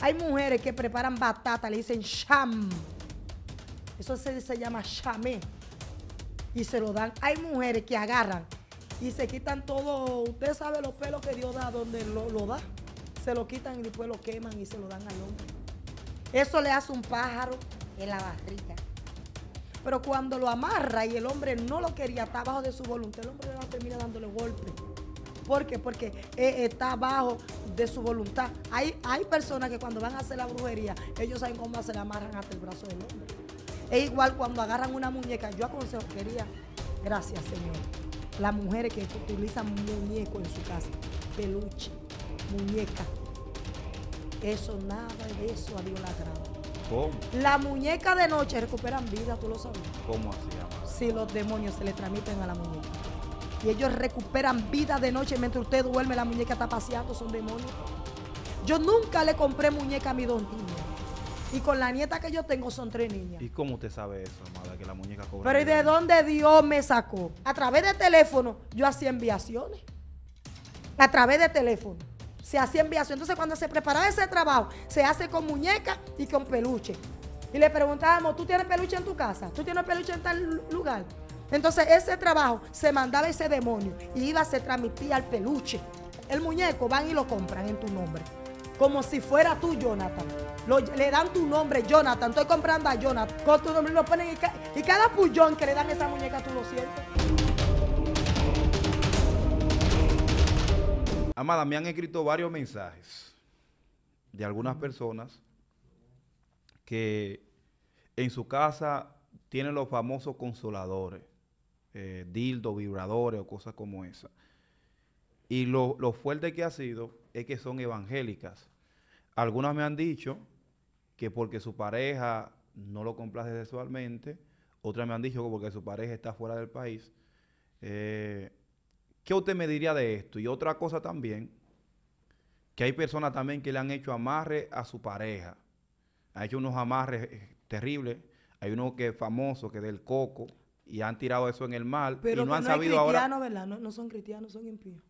Hay mujeres que preparan batata, le dicen cham, Eso se, llama chamé. Y se lo dan. Hay mujeres que agarran y se quitan todo. Usted sabe los pelos que Dios da donde lo, da. Se lo quitan y después lo queman y se lo dan al hombre. Eso le hace un pájaro en la barriga. Pero cuando lo amarra y el hombre no lo quería, está abajo de su voluntad, el hombre le va dándole golpe. ¿Por qué? Porque eh, está abajo de su voluntad. Hay, hay personas que cuando van a hacer la brujería, ellos saben cómo se la amarran hasta el brazo del hombre. Es igual cuando agarran una muñeca. Yo aconsejo, quería, gracias Señor, las mujeres que utilizan muñeco en su casa, peluche, muñeca. Eso, nada de eso a Dios la agrada. ¿Cómo? La muñeca de noche recuperan vida, tú lo sabes. ¿Cómo así, Si los demonios se le transmiten a la muñeca y ellos recuperan vida de noche mientras usted duerme, la muñeca está paseando, son demonios. Yo nunca le compré muñeca a mi don Y con la nieta que yo tengo son tres niñas. ¿Y cómo usted sabe eso, amada, que la muñeca cobra? Pero ¿y de dónde Dios me sacó? A través de teléfono yo hacía enviaciones. A través de teléfono. Se hacía enviaciones. Entonces cuando se preparaba ese trabajo, se hace con muñeca y con peluche. Y le preguntábamos, ¿tú tienes peluche en tu casa? ¿Tú tienes peluche en tal lugar? Entonces ese trabajo se mandaba ese demonio y iba a se transmitía al peluche. El muñeco van y lo compran en tu nombre. Como si fuera tú, Jonathan. le dan tu nombre, Jonathan. Estoy comprando a Jonathan. Con tu nombre lo ponen y, cada pullón que le dan a esa muñeca tú lo sientes. Amada, me han escrito varios mensajes de algunas personas que en su casa tienen los famosos consoladores. Eh, Dildo, vibradores o cosas como esa. Y lo, fuerte que ha sido es que son evangélicas. Algunas me han dicho que porque su pareja no lo complace sexualmente, otras me han dicho que porque su pareja está fuera del país. Eh, ¿Qué usted me diría de esto? Y otra cosa también, que hay personas también que le han hecho amarre a su pareja. Ha hecho unos amarres eh, terribles. Hay uno que es famoso, que es del coco y han tirado eso en el mal Pero y no han no sabido ahora. ¿verdad? No, son cristianos, son impíos.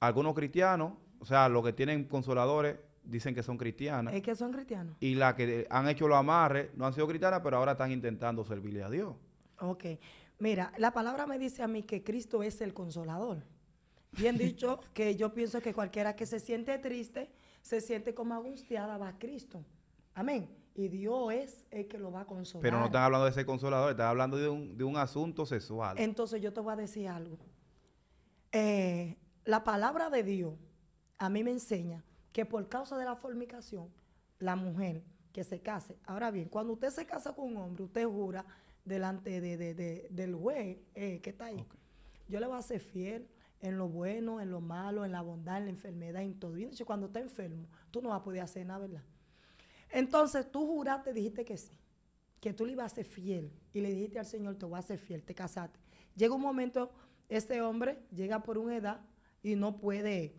Algunos cristianos, o sea, los que tienen consoladores dicen que son cristianos. Es que son cristianos. Y las que han hecho los amarres no han sido cristianas, pero ahora están intentando servirle a Dios. Ok. Mira, la palabra me dice a mí que Cristo es el consolador. Bien dicho, que yo pienso que cualquiera que se siente triste, se siente como angustiada, va a Cristo. Amén. Y Dios es el que lo va a consolar. Pero no están hablando de ser consolador, están hablando de un, asunto sexual. Entonces yo te voy a decir algo. Eh, la palabra de Dios a mí me enseña que por causa de la formicación, la mujer que se case. Ahora bien, cuando usted se casa con un hombre, usted jura delante de, de, del juez eh, que está ahí. Yo le voy a ser fiel en lo bueno, en lo malo, en la bondad, en la enfermedad, en todo. Y cuando está enfermo, tú no vas a poder hacer nada, ¿verdad? Entonces tú juraste, dijiste que sí, que tú le ibas a ser fiel y le dijiste al Señor, te voy a ser fiel, te casaste. Llega un momento, este hombre llega por una edad y no puede,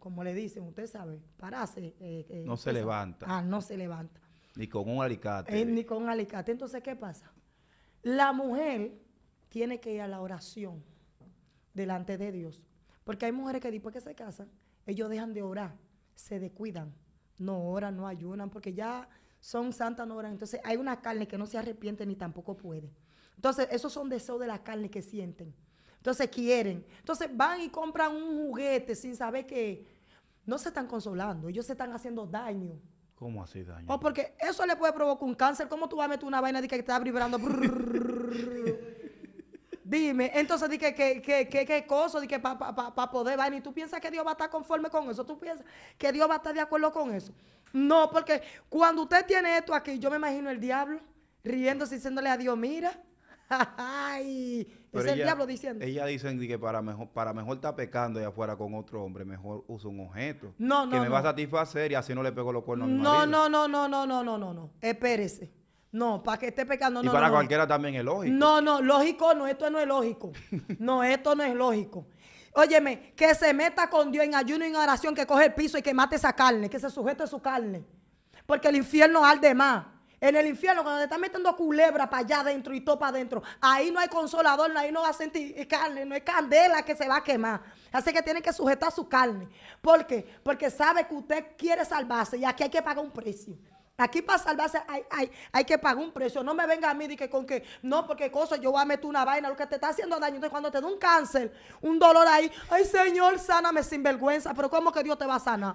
como le dicen, usted sabe, pararse. Eh, eh, no se levanta. Ah, no se levanta. Ni con un alicate. Eh, ni con un alicate. Entonces, ¿qué pasa? La mujer tiene que ir a la oración delante de Dios. Porque hay mujeres que después que se casan, ellos dejan de orar, se descuidan no oran, no ayunan, porque ya son santas, no oran. Entonces hay una carne que no se arrepiente ni tampoco puede. Entonces esos son deseos de la carne que sienten. Entonces quieren. Entonces van y compran un juguete sin saber que no se están consolando, ellos se están haciendo daño. ¿Cómo así daño? O porque eso le puede provocar un cáncer. ¿Cómo tú vas a meter una vaina de que está vibrando? Dime, entonces, di que, que, que, cosa, que para poder vaina. ¿Y tú piensas que Dios va a estar conforme con eso? ¿Tú piensas que Dios va a estar de acuerdo con eso? No, porque cuando usted tiene esto aquí, yo me imagino el diablo riéndose y diciéndole a Dios, mira, ay, es el diablo diciendo. Ella dicen que para mejor, para mejor estar pecando allá afuera con otro hombre, mejor uso un objeto. No, no. Que me va a satisfacer y así no le pego los cuernos No, no, no, no, no, no, no, no, no. Espérese. No, para que esté pecando. No, y para cualquiera también es lógico. No, no, lógico no, esto no es lógico. No, esto no es lógico. Óyeme, que se meta con Dios en ayuno y en oración, que coge el piso y que mate esa carne, que se sujete a su carne. Porque el infierno arde más. En el infierno, cuando te están metiendo culebra para allá adentro y todo para adentro, ahí no hay consolador, ahí no va a sentir carne, no hay candela que se va a quemar. Así que tiene que sujetar su carne. ¿Por qué? Porque sabe que usted quiere salvarse y aquí hay que pagar un precio. Aquí para salvarse hay, hay, hay que pagar un precio. No me venga a mí y que con que no, porque cosa, yo voy a meter una vaina, lo que te está haciendo daño. Entonces, cuando te da un cáncer, un dolor ahí, ay Señor, sáname sin vergüenza. Pero, ¿cómo que Dios te va a sanar?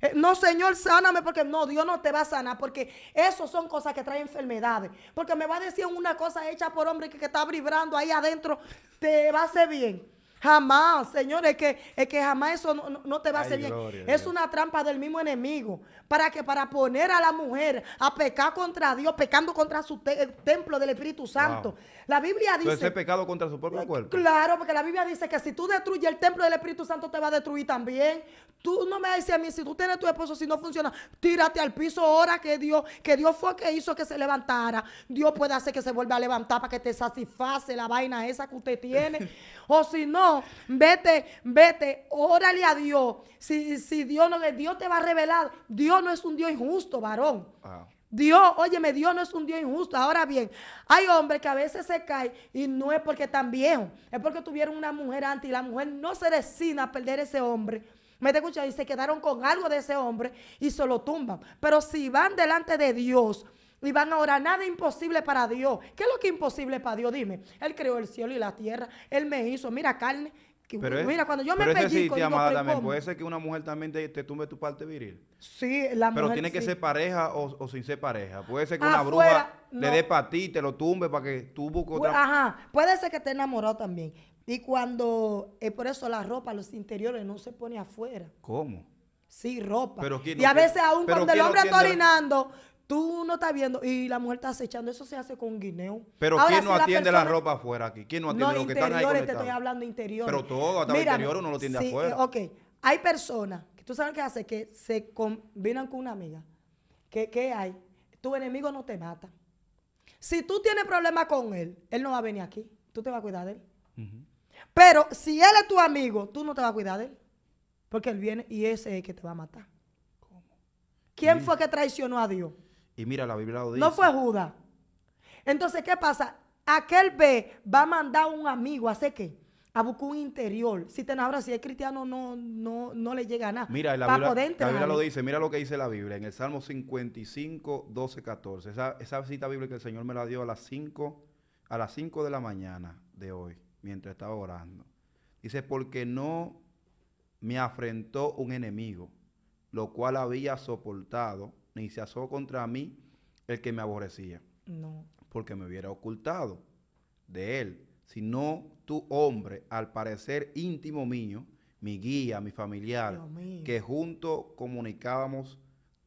Eh, no, Señor, sáname porque no, Dios no te va a sanar porque eso son cosas que traen enfermedades. Porque me va a decir una cosa hecha por hombre que, que está vibrando ahí adentro, te va a hacer bien. Jamás, señores, es que, que jamás eso no, te va a hacer bien. es una trampa del mismo enemigo. ¿Para que Para poner a la mujer a pecar contra Dios, pecando contra su templo del Espíritu Santo. La Biblia dice... Entonces es pecado contra su propio cuerpo. Claro, porque la Biblia dice que si tú destruyes el templo del Espíritu Santo, te va a destruir también. Tú no me dices a mí, si tú tienes tu esposo, si no funciona, tírate al piso ahora que Dios, que Dios fue que hizo que se levantara. Dios puede hacer que se vuelva a levantar para que te satisface la vaina esa que usted tiene. o si no, vete, vete, órale a Dios. Si, si Dios no Dios te va a revelar. Dios no es un Dios injusto, varón. Dios, óyeme, Dios no es un Dios injusto. Ahora bien, hay hombres que a veces se caen y no es porque están viejos, es porque tuvieron una mujer antes y la mujer no se decina a perder ese hombre. Me te y se quedaron con algo de ese hombre y se lo tumban. Pero si van delante de Dios, y van a orar. Nada imposible para Dios. ¿Qué es lo que es imposible para Dios? Dime. Él creó el cielo y la tierra. Él me hizo. Mira, carne. pero mira, cuando yo me pellico, sí, amada, también puede ser que una mujer también te, tumbe tu parte viril. Sí, la pero mujer Pero tiene que ser pareja o, sin ser pareja. Puede ser que una bruja le dé para ti, te lo tumbe para que tú busques otra. Ajá, puede ser que esté enamorado también. Y cuando, es eh, por eso la ropa, los interiores no se pone afuera. ¿Cómo? Sí, ropa. Pero y a veces aún cuando el hombre está orinando, Tú no estás viendo y la mujer está acechando. Eso se hace con guineo. Pero ¿quién no atiende la, ropa afuera aquí? ¿Quién no atiende lo que está ahí interiores. te estoy hablando interior. Pero todo, hasta el uno lo atiende afuera. Eh, ok. Hay personas que tú sabes qué hace, que se combinan con una amiga. ¿Qué, qué hay? Tu enemigo no te mata. Si tú tienes problemas con él, él no va a venir aquí. Tú te vas a cuidar de él. Pero si él es tu amigo, tú no te vas a cuidar de él. Porque él viene y ese es el que te va a matar. ¿Cómo? ¿Quién fue que traicionó a Dios? Y mira, la Biblia lo dice. No fue Judas. Entonces, ¿qué pasa? Aquel B va a mandar un amigo ¿hace qué? A buscar un interior. Si te ahora, si es cristiano, no, no, no le llega nada. Mira, la Biblia, lo dice. Mira lo que dice la Biblia en el Salmo 55, 12, 14. Esa, esa cita bíblica que el Señor me la dio a las 5, a las 5 de la mañana de hoy, mientras estaba orando. Dice, porque no me afrentó un enemigo, lo cual había soportado ni se asó contra mí el que me aborrecía. No. Porque me hubiera ocultado de él, sino tu hombre, al parecer íntimo mío, mi guía, mi familiar, que junto comunicábamos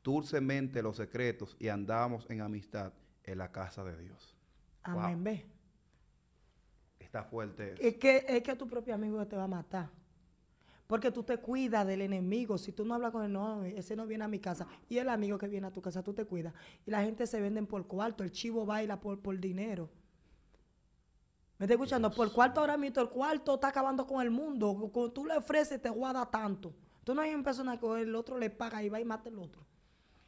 dulcemente los secretos y andábamos en amistad en la casa de Dios. Amén, ve. Está fuerte eso. Es que, es que tu propio amigo te va a matar. Porque tú te cuidas del enemigo. Si tú no hablas con él, no, ese no viene a mi casa. Y el amigo que viene a tu casa, tú te cuidas. Y la gente se venden por cuarto. El chivo baila por, por dinero. ¿Me estás escuchando? Por cuarto ahora mismo, el cuarto está acabando con el mundo. Cuando tú le ofreces, te guarda tanto. Tú no hay una persona que el otro le paga y va y mata al otro.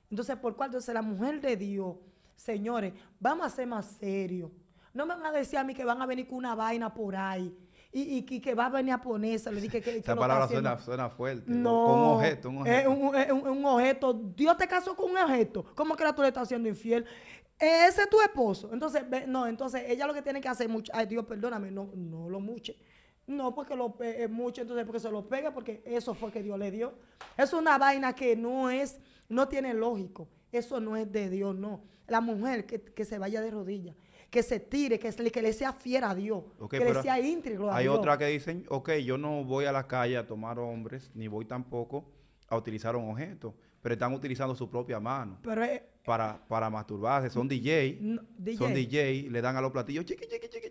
Entonces, por cuarto, entonces la mujer de Dios, señores, vamos a ser más serios. No me van a decir a mí que van a venir con una vaina por ahí y, que va a venir a ponerse. Le dije que, que Esa palabra suena, fuerte. No. Un objeto, un objeto. un, objeto. Dios te casó con un objeto. ¿Cómo que la tú le estás haciendo infiel? Ese es tu esposo. Entonces, no, entonces ella lo que tiene que hacer, mucho, ay Dios, perdóname, no, no lo mucho No porque lo eh, mucho, entonces porque se lo pega, porque eso fue que Dios le dio. Es una vaina que no es, no tiene lógico. Eso no es de Dios, no. La mujer que, que se vaya de rodillas que se tire, que, que le sea fiera a Dios, que le sea íntegro a hay Dios. Hay otras que dicen, ok, yo no voy a la calle a tomar hombres, ni voy tampoco a utilizar un objeto, pero están utilizando su propia mano. Pero eh, para, para masturbarse, son DJ, son DJ, le dan a los platillos,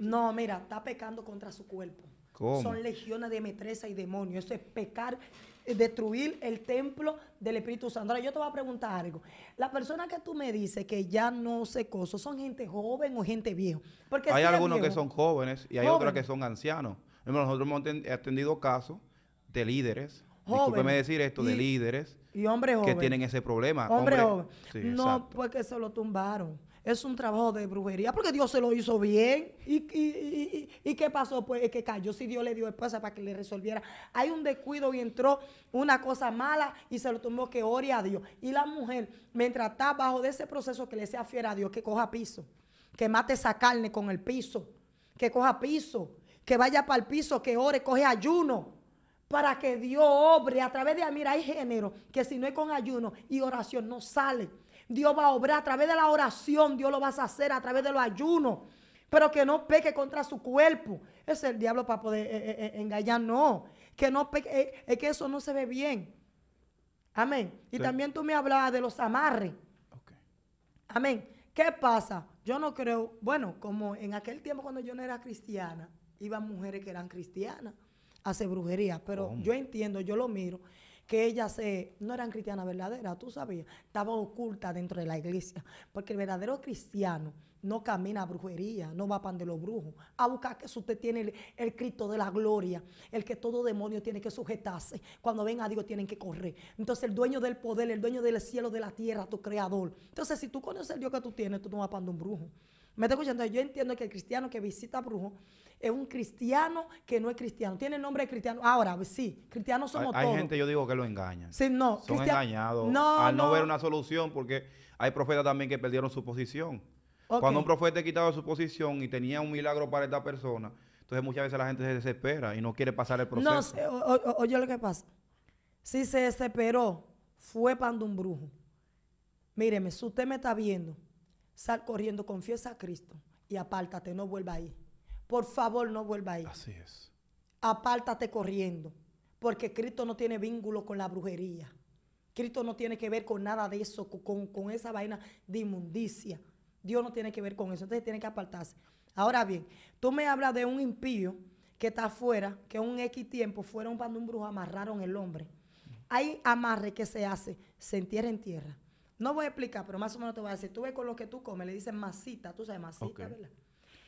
No, mira, está pecando contra su cuerpo. Son legiones de metresa y demonios. Eso es pecar, eh, destruir el templo del Espíritu Santo. Ahora yo te voy a preguntar algo. La persona que tú me dices que ya no se coso, ¿son gente joven o gente vieja? hay algunos que son jóvenes y hay otros que son ancianos. Nosotros hemos atendido casos de líderes. Discúlpeme decir esto, de líderes. Que tienen ese problema. Hombre, no, porque se lo tumbaron es un trabajo de brujería, porque Dios se lo hizo bien. ¿Y, qué pasó? Pues es que cayó, si Dios le dio esposa para que le resolviera. Hay un descuido y entró una cosa mala y se lo tomó que ore a Dios. Y la mujer, mientras está bajo de ese proceso, que le sea fiera a Dios, que coja piso, que mate esa carne con el piso, que coja piso, que vaya para el piso, que ore, coge ayuno para que Dios obre a través de, mira, hay género que si no es con ayuno y oración no sale. Dios va a obrar a través de la oración, Dios lo va a hacer a través de los ayunos, pero que no peque contra su cuerpo. Es el diablo para poder eh, eh, eh, engañar, no. Que no peque, es que eso no se ve bien. Amén. Y también tú me hablabas de los amarres. Amén. ¿Qué pasa? Yo no creo, bueno, como en aquel tiempo cuando yo no era cristiana, iban mujeres que eran cristianas a hacer brujería, pero yo entiendo, yo lo miro, que ellas eh, no eran cristianas verdaderas, tú sabías, estaban ocultas dentro de la iglesia, porque el verdadero cristiano no camina a brujería, no va a pan de los brujos, a buscar que usted tiene el, Cristo de la gloria, el que todo demonio tiene que sujetarse, cuando ven a Dios tienen que correr. Entonces el dueño del poder, el dueño del cielo, de la tierra, tu creador. Entonces si tú conoces el Dios que tú tienes, tú no vas a pan un brujo. ¿Me está escuchando? Yo entiendo que el cristiano que visita brujo es un cristiano que no es cristiano. Tiene nombre de cristiano. Ahora, pues sí, cristianos somos todos. Hay gente, yo digo, que lo engañan. Sí, no. Son engañados no, al no, ver una solución porque hay profetas también que perdieron su posición. Cuando un profeta quitaba su posición y tenía un milagro para esta persona, entonces muchas veces la gente se desespera y no quiere pasar el proceso. No, oye lo que pasa. Si se desesperó, fue pando un brujo. Míreme, si usted me está viendo Sal corriendo, confiesa a Cristo y apártate, no vuelva ahí. Por favor, no vuelva ahí. Así es. Apártate corriendo, porque Cristo no tiene vínculo con la brujería. Cristo no tiene que ver con nada de eso, con, esa vaina de inmundicia. Dios no tiene que ver con eso, entonces tiene que apartarse. Ahora bien, tú me hablas de un impío que está afuera, que un X tiempo fueron cuando un brujo amarraron el hombre. Hay amarre que se hace, se entierra en tierra. No voy a explicar, pero más o menos te voy a decir. Tú ves con lo que tú comes, le dicen masita, tú sabes, masita, ¿verdad?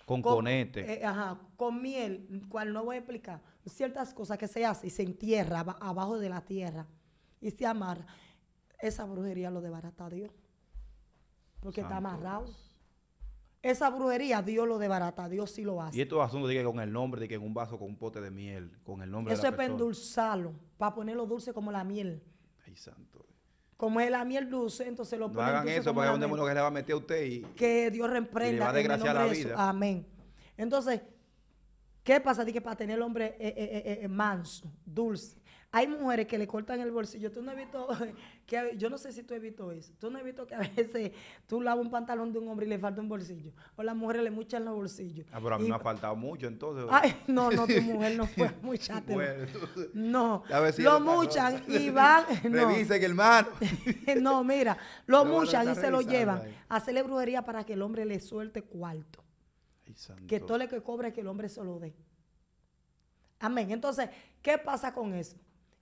Con, conete. Eh, ajá, con miel, cual no voy a explicar. Ciertas cosas que se hacen y se entierra abajo de la tierra y se amarra. Esa brujería lo desbarata Dios. Porque está amarrado. Esa brujería Dios lo debarata. Dios sí lo hace. Y estos asuntos dije, con el nombre, de que en un vaso con un pote de miel, con el nombre Eso de la es para endulzarlo, para ponerlo dulce como la miel. Ay, santo como es la miel dulce, entonces lo ponen. hagan eso, porque es un demonio que le va a meter a usted y. Que Dios reemprenda a Amén. Entonces, ¿qué pasa? para tener el hombre eh, eh, eh, manso, dulce hay mujeres que le cortan el bolsillo. Tú no has visto, que, yo no sé si tú has visto eso. Tú no has visto que a veces tú lavas un pantalón de un hombre y le falta un bolsillo. O las mujeres le muchan los bolsillos. Ah, pero a mí me ha faltado mucho entonces. Ay, no, no, tu mujer no fue muchate. no, lo muchan y van. que el mar. no, mira, lo muchan y se lo llevan a hacerle brujería para que el hombre le suelte cuarto. Que todo lo que cobra que el hombre se lo dé. Amén. Entonces, ¿qué pasa con eso?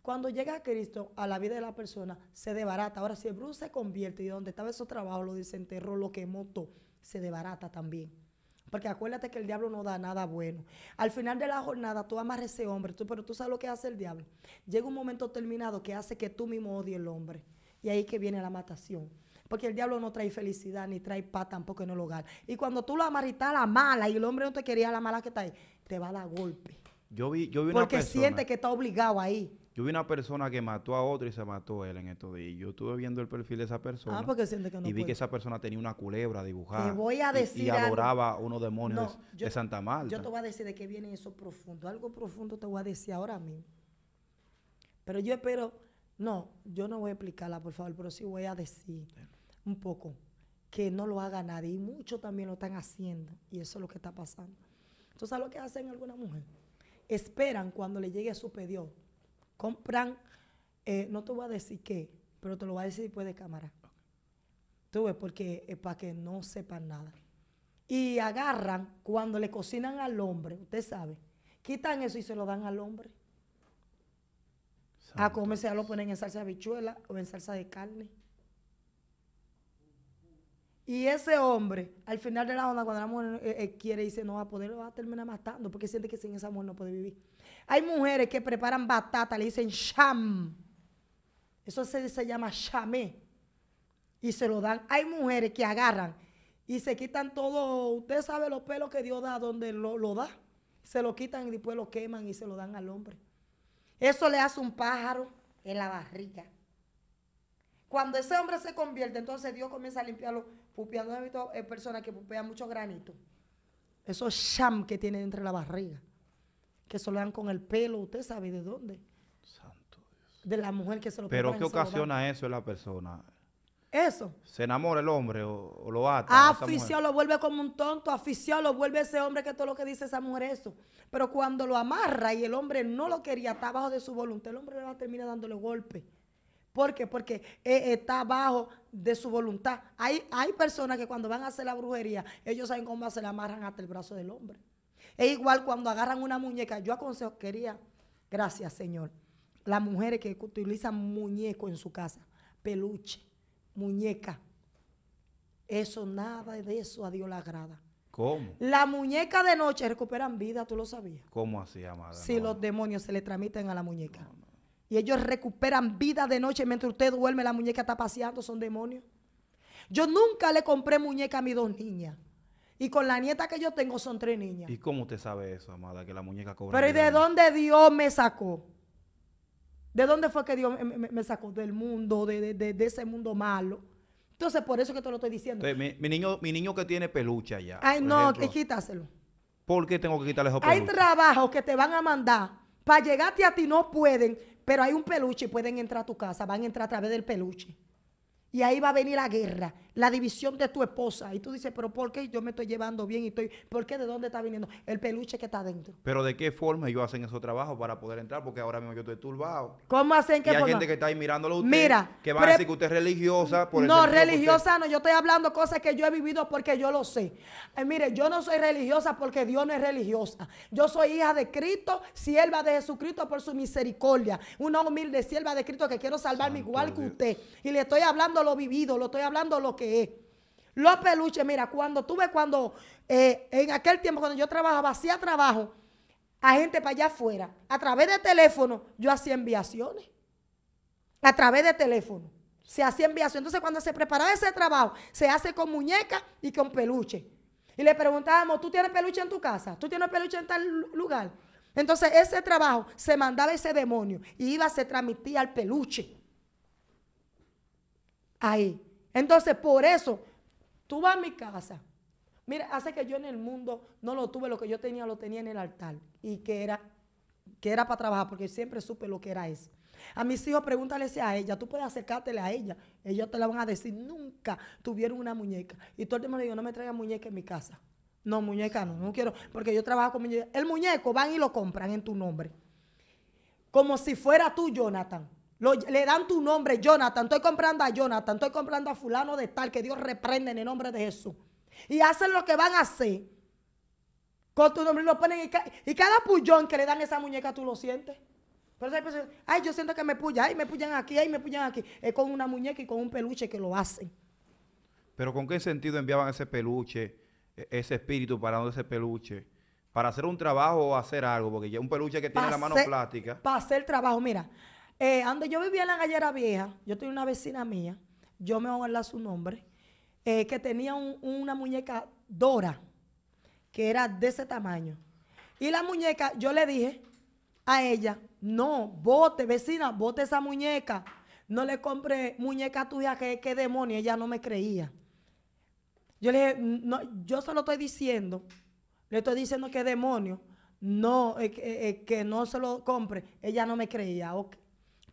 Cuando llega Cristo, a la vida de la persona se debarata. Ahora, si el brujo se convierte y donde estaba esos trabajo, lo desenterró, lo quemó todo, se debarata también. Porque acuérdate que el diablo no da nada bueno. Al final de la jornada tú amarras a ese hombre, pero tú sabes lo que hace el diablo. Llega un momento terminado que hace que tú mismo odies el hombre. Y ahí que viene la matación. Porque el diablo no trae felicidad ni trae paz tampoco en el hogar. Y cuando tú lo amas la mala y el hombre no te quería la mala que está ahí, te va a dar golpe. Yo vi, yo vi una Porque siente que está obligado ahí. Yo vi una persona que mató a otro y se mató él en estos días. Yo estuve viendo el perfil de esa persona. Ah, porque que no Y vi que esa persona tenía una culebra dibujada. voy a decir. Y, adoraba unos demonios de, Santa Marta. Yo te voy a decir de qué viene eso profundo. Algo profundo te voy a decir ahora mismo. Pero yo espero. No, yo no voy a explicarla, por favor, pero sí voy a decir un poco que no lo haga nadie. Y muchos también lo están haciendo. Y eso es lo que está pasando. Entonces, ¿sabes lo que hacen algunas mujeres? Esperan cuando le llegue su pedido compran, eh, no te voy a decir qué, pero te lo voy a decir después de cámara. Tú ves, porque es para que no sepan nada. Y agarran cuando le cocinan al hombre, usted sabe, quitan eso y se lo dan al hombre. A comerse, ya lo ponen en salsa de habichuela o en salsa de carne. Y ese hombre, al final de la onda, cuando la mujer eh, eh, quiere, dice, no va a poder, va a terminar matando, porque siente que sin esa mujer no puede vivir. Hay mujeres que preparan batata, le dicen sham. Eso se, llama chamé. Y se lo dan. Hay mujeres que agarran y se quitan todo. Usted sabe los pelos que Dios da donde lo, da. Se lo quitan y después lo queman y se lo dan al hombre. Eso le hace un pájaro en la barriga. Cuando ese hombre se convierte, entonces Dios comienza a limpiarlo, pupeando. He visto personas que pupean mucho granito. Eso es sham que tiene entre la barriga que se lo dan con el pelo, usted sabe de dónde. Santo De la mujer que se lo Pero ¿qué ocasiona eso en la persona? Eso. Se enamora el hombre o, lo ata. Afición, lo vuelve como un tonto, afición, lo vuelve ese hombre que todo lo que dice esa mujer eso. Pero cuando lo amarra y el hombre no lo quería, está abajo de su voluntad, el hombre le va a dándole golpe. ¿Por qué? Porque eh, está abajo de su voluntad. Hay, hay personas que cuando van a hacer la brujería, ellos saben cómo se la amarran hasta el brazo del hombre. Es igual cuando agarran una muñeca. Yo aconsejo, quería, gracias Señor, las mujeres que utilizan muñeco en su casa, peluche, muñeca. Eso, nada de eso a Dios le agrada. ¿Cómo? La muñeca de noche recuperan vida, tú lo sabías. ¿Cómo así, amada? Si los demonios se le transmiten a la muñeca. Y ellos recuperan vida de noche mientras usted duerme, la muñeca está paseando, son demonios. Yo nunca le compré muñeca a mis dos niñas. Y con la nieta que yo tengo son tres niñas. ¿Y cómo usted sabe eso, amada? Que la muñeca cobra. Pero ¿y de dónde Dios me sacó? ¿De dónde fue que Dios me, sacó? Del mundo, de, ese mundo malo. Entonces, por eso que te lo estoy diciendo. mi, niño, mi niño que tiene peluche allá. Ay, no, quítaselo. ¿Por qué tengo que quitarle esos peluches? Hay trabajos que te van a mandar. Para llegarte a ti no pueden, pero hay un peluche y pueden entrar a tu casa. Van a entrar a través del peluche. Y ahí va a venir la guerra la división de tu esposa. Y tú dices, pero ¿por qué yo me estoy llevando bien y estoy, ¿por qué de dónde está viniendo el peluche que está adentro? Pero ¿de qué forma ellos hacen esos trabajos para poder entrar? Porque ahora mismo yo estoy turbado. ¿Cómo hacen que... Y hay gente que está ahí mirándolo Mira, que va a decir que usted es religiosa. no, religiosa no, yo estoy hablando cosas que yo he vivido porque yo lo sé. Eh, mire, yo no soy religiosa porque Dios no es religiosa. Yo soy hija de Cristo, sierva de Jesucristo por su misericordia. Una humilde sierva de Cristo que quiero salvarme igual que usted. Y le estoy hablando lo vivido, lo estoy hablando lo que es. Los peluches, mira, cuando tuve cuando, eh, en aquel tiempo cuando yo trabajaba, hacía trabajo a gente para allá afuera, a través de teléfono, yo hacía enviaciones. A través de teléfono. Se hacía enviación. Entonces, cuando se preparaba ese trabajo, se hace con muñeca y con peluche. Y le preguntábamos, ¿tú tienes peluche en tu casa? ¿Tú tienes peluche en tal lugar? Entonces, ese trabajo se mandaba ese demonio y iba, se transmitía al peluche. Ahí. Entonces, por eso, tú vas a mi casa. Mira, hace que yo en el mundo no lo tuve, lo que yo tenía lo tenía en el altar. Y que era, que era para trabajar, porque siempre supe lo que era eso. A mis hijos, pregúntale a ella, tú puedes acercártele a ella. Ellos te la van a decir, nunca tuvieron una muñeca. Y todo el tiempo le digo, no me traigan muñeca en mi casa. No, muñeca no, no quiero, porque yo trabajo con muñeca. El muñeco van y lo compran en tu nombre. Como si fuera tú, Jonathan le dan tu nombre, Jonathan. Estoy comprando a Jonathan. Estoy comprando a fulano de tal que Dios reprende en el nombre de Jesús. Y hacen lo que van a hacer. Con tu nombre lo ponen. Y, cada puñón que le dan a esa muñeca, tú lo sientes. Pero hay personas, ay, yo siento que me puñan, ay, me puyan aquí, ay, me puyan aquí. Es con una muñeca y con un peluche que lo hacen. Pero ¿con qué sentido enviaban ese peluche, e, ese espíritu para donde ese peluche? ¿Para hacer un trabajo o hacer algo? Porque ya un peluche que tiene la mano plástica. Para hacer trabajo, mira. Eh, yo vivía en la Gallera Vieja, yo tenía una vecina mía, yo me voy a su nombre, eh, que tenía una muñeca Dora, que era de ese tamaño. Y la muñeca, yo le dije a ella, no, bote, vecina, bote esa muñeca. No le compre muñeca tuya, que qué demonio, ella no me creía. Yo le dije, no, yo se lo estoy diciendo, le estoy diciendo que demonio, no, eh, eh, que no se lo compre. Ella no me creía, ok.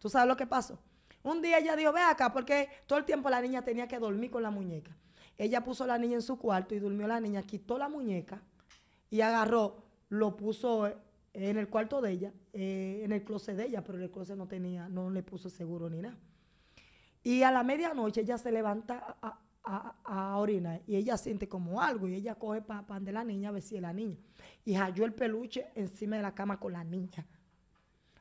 ¿Tú sabes lo que pasó? Un día ella dijo, ve acá, porque todo el tiempo la niña tenía que dormir con la muñeca. Ella puso la niña en su cuarto y durmió la niña, quitó la muñeca y agarró, lo puso eh, en el cuarto de ella, eh, en el closet de ella, pero el closet no tenía, no le puso seguro ni nada. Y a la medianoche ella se levanta a, orinar y ella siente como algo y ella coge pan de la niña a ver si es la niña. Y halló el peluche encima de la cama con la niña.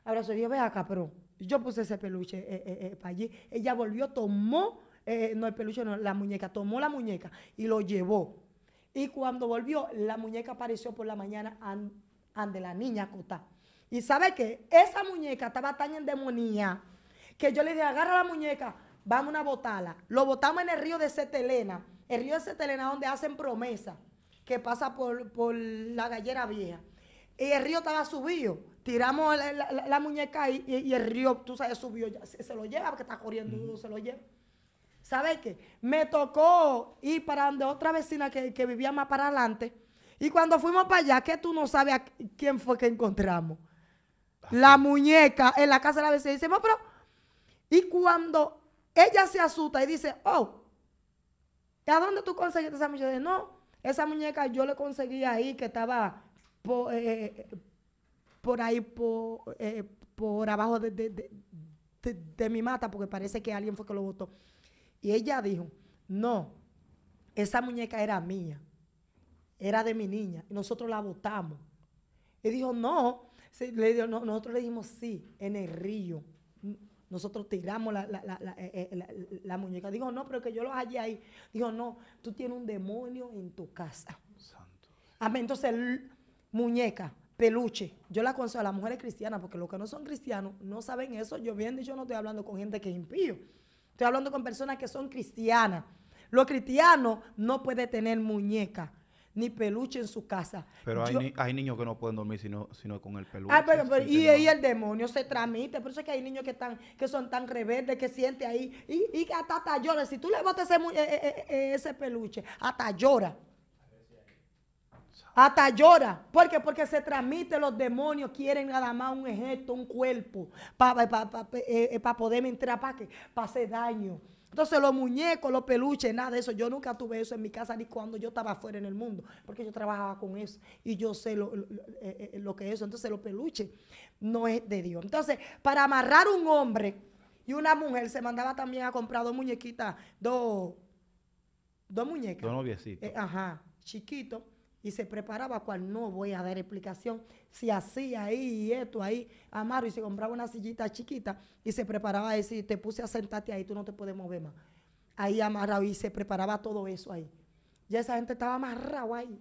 Ahora se dijo, ve acá, pero yo puse ese peluche eh, eh, eh, para allí. Ella volvió, tomó, no el peluche, no, la muñeca, tomó la muñeca y lo llevó. Y cuando volvió, la muñeca apareció por la mañana ante la niña cuta Y sabe que esa muñeca estaba tan demonía que yo le dije, agarra la muñeca, vamos a botarla. Lo botamos en el río de Setelena. el río de Cetelena donde hacen promesa, que pasa por, por la gallera vieja. Y el río estaba subido. Tiramos la, muñeca y, y, el río, tú sabes, subió, se, lo lleva porque está corriendo, se lo lleva. ¿Sabes qué? Me tocó ir para donde otra vecina que, vivía más para adelante. Y cuando fuimos para allá, que tú no sabes quién fue que encontramos. Ah, la muñeca en la casa de la vecina. Y pero. Y cuando ella se asusta y dice, oh, ¿a dónde tú conseguiste esa muñeca? no, esa muñeca yo le conseguí ahí que estaba eh, eh, eh, por ahí, por, eh, por abajo de, mi mata, porque parece que alguien fue que lo votó. Y ella dijo, no, esa muñeca era mía, era de mi niña, y nosotros la votamos. Y dijo, no, le nosotros le dijimos sí, en el río. Nosotros tiramos la, la, la, eh, eh, muñeca. Dijo, no, pero que yo lo hallé ahí. Dijo, no, tú tienes un demonio en tu casa. Santo. Amén. Entonces, muñeca, peluche. Yo la aconsejo a las mujeres cristianas, porque los que no son cristianos no saben eso. Yo bien yo no estoy hablando con gente que es impío. Estoy hablando con personas que son cristianas. Los cristianos no pueden tener muñeca ni peluche en su casa. Pero hay, niños que no pueden dormir sino, con el peluche. Ah, y, ahí el demonio se transmite, Por eso es que hay niños que, son tan rebeldes, que sienten ahí. Y, que hasta, hasta llora. Si tú le botas ese, eh, eh, eh, ese peluche, hasta llora. Hasta llora. ¿Por qué? Porque se transmite. Los demonios quieren nada más un ejército, un cuerpo. Para eh, eh, pa, poder entrar, ¿para qué? Para hacer daño. Entonces los muñecos, los peluches, nada de eso. Yo nunca tuve eso en mi casa ni cuando yo estaba afuera en el mundo, porque yo trabajaba con eso y yo sé lo, eh, que es eso. Entonces los peluches no es de Dios. Entonces, para amarrar un hombre y una mujer, se mandaba también a comprar dos muñequitas, dos, dos muñecas. Dos noviecitos. ajá, chiquitos y se preparaba, cual no voy a dar explicación, si hacía ahí y esto ahí, Amaro, y se compraba una sillita chiquita y se preparaba a decir, te puse a sentarte ahí, tú no te puedes mover más. Ahí amarrado y se preparaba todo eso ahí. Ya esa gente estaba amarrado ahí.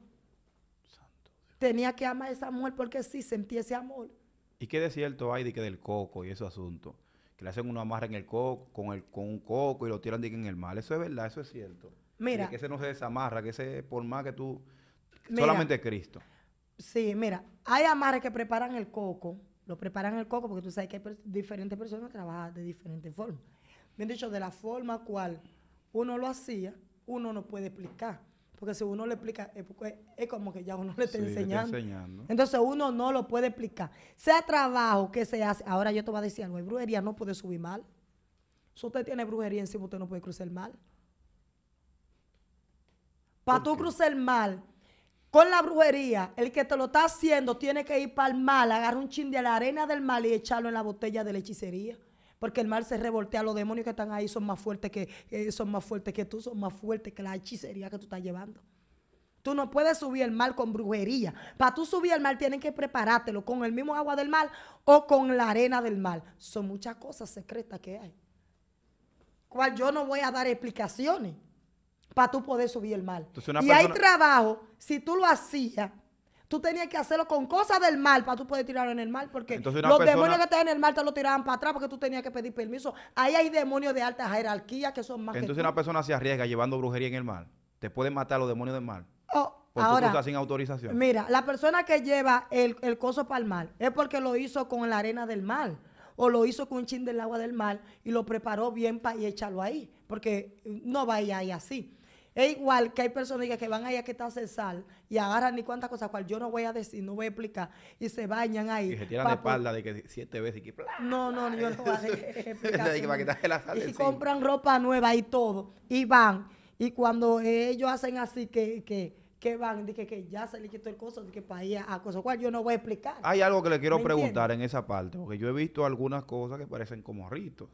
Santo Tenía que amar a esa mujer porque sí sentía ese amor. ¿Y qué de cierto hay de que del coco y ese asunto? Que le hacen uno amarra en el coco, con, el, con un coco y lo tiran de en el mal. Eso es verdad, eso es cierto. Mira. que ese no se desamarra, que ese, por más que tú Solamente Cristo. Sí, mira, hay amares que preparan el coco, lo preparan el coco porque tú sabes que hay diferentes personas que trabajan de diferentes formas. Bien dicho, de la forma cual uno lo hacía, uno no puede explicar. Porque si uno le explica, es, como que ya uno le está, enseñando. Entonces uno no lo puede explicar. Sea trabajo que se hace. Ahora yo te voy a decir no hay brujería, no puede subir mal. Si usted tiene brujería encima, usted no puede cruzar mal. Para tú cruzar mal, con la brujería, el que te lo está haciendo tiene que ir para el mal, agarrar un chin de la arena del mal y echarlo en la botella de la hechicería. Porque el mal se revoltea, los demonios que están ahí son más fuertes que, eh, son más fuertes que tú, son más fuertes que la hechicería que tú estás llevando. Tú no puedes subir el mal con brujería. Para tú subir el mal tienen que preparártelo con el mismo agua del mal o con la arena del mal. Son muchas cosas secretas que hay. Cual yo no voy a dar explicaciones para tú poder subir el mal. y hay trabajo, si tú lo hacías, tú tenías que hacerlo con cosas del mal para tú poder tirarlo en el mal, porque los demonios que están en el mal te lo tiraban para atrás porque tú tenías que pedir permiso. Ahí hay demonios de alta jerarquía que son más Entonces, que una persona se arriesga llevando brujería en el mal. Te pueden matar los demonios del mal. Oh, porque ahora, tú sin autorización. Mira, la persona que lleva el, coso para el mal es porque lo hizo con la arena del mal o lo hizo con un chin del agua del mal y lo preparó bien para echarlo ahí, porque no va a ir ahí así. Es igual que hay personas que van allá que está sal y agarran ni cuántas cosas, cual yo no voy a decir, no voy a explicar, y se bañan ahí. Y se tiran la espalda de que siete veces y que... no, no, yo no voy a Y compran ropa nueva y todo, y van. Y cuando ellos hacen así que, que, que van, de que, ya se le quitó el coso, de que para ir a, cosas, cual yo no voy a explicar. Hay algo que le quiero preguntar en esa parte, porque yo he visto algunas cosas que parecen como ritos.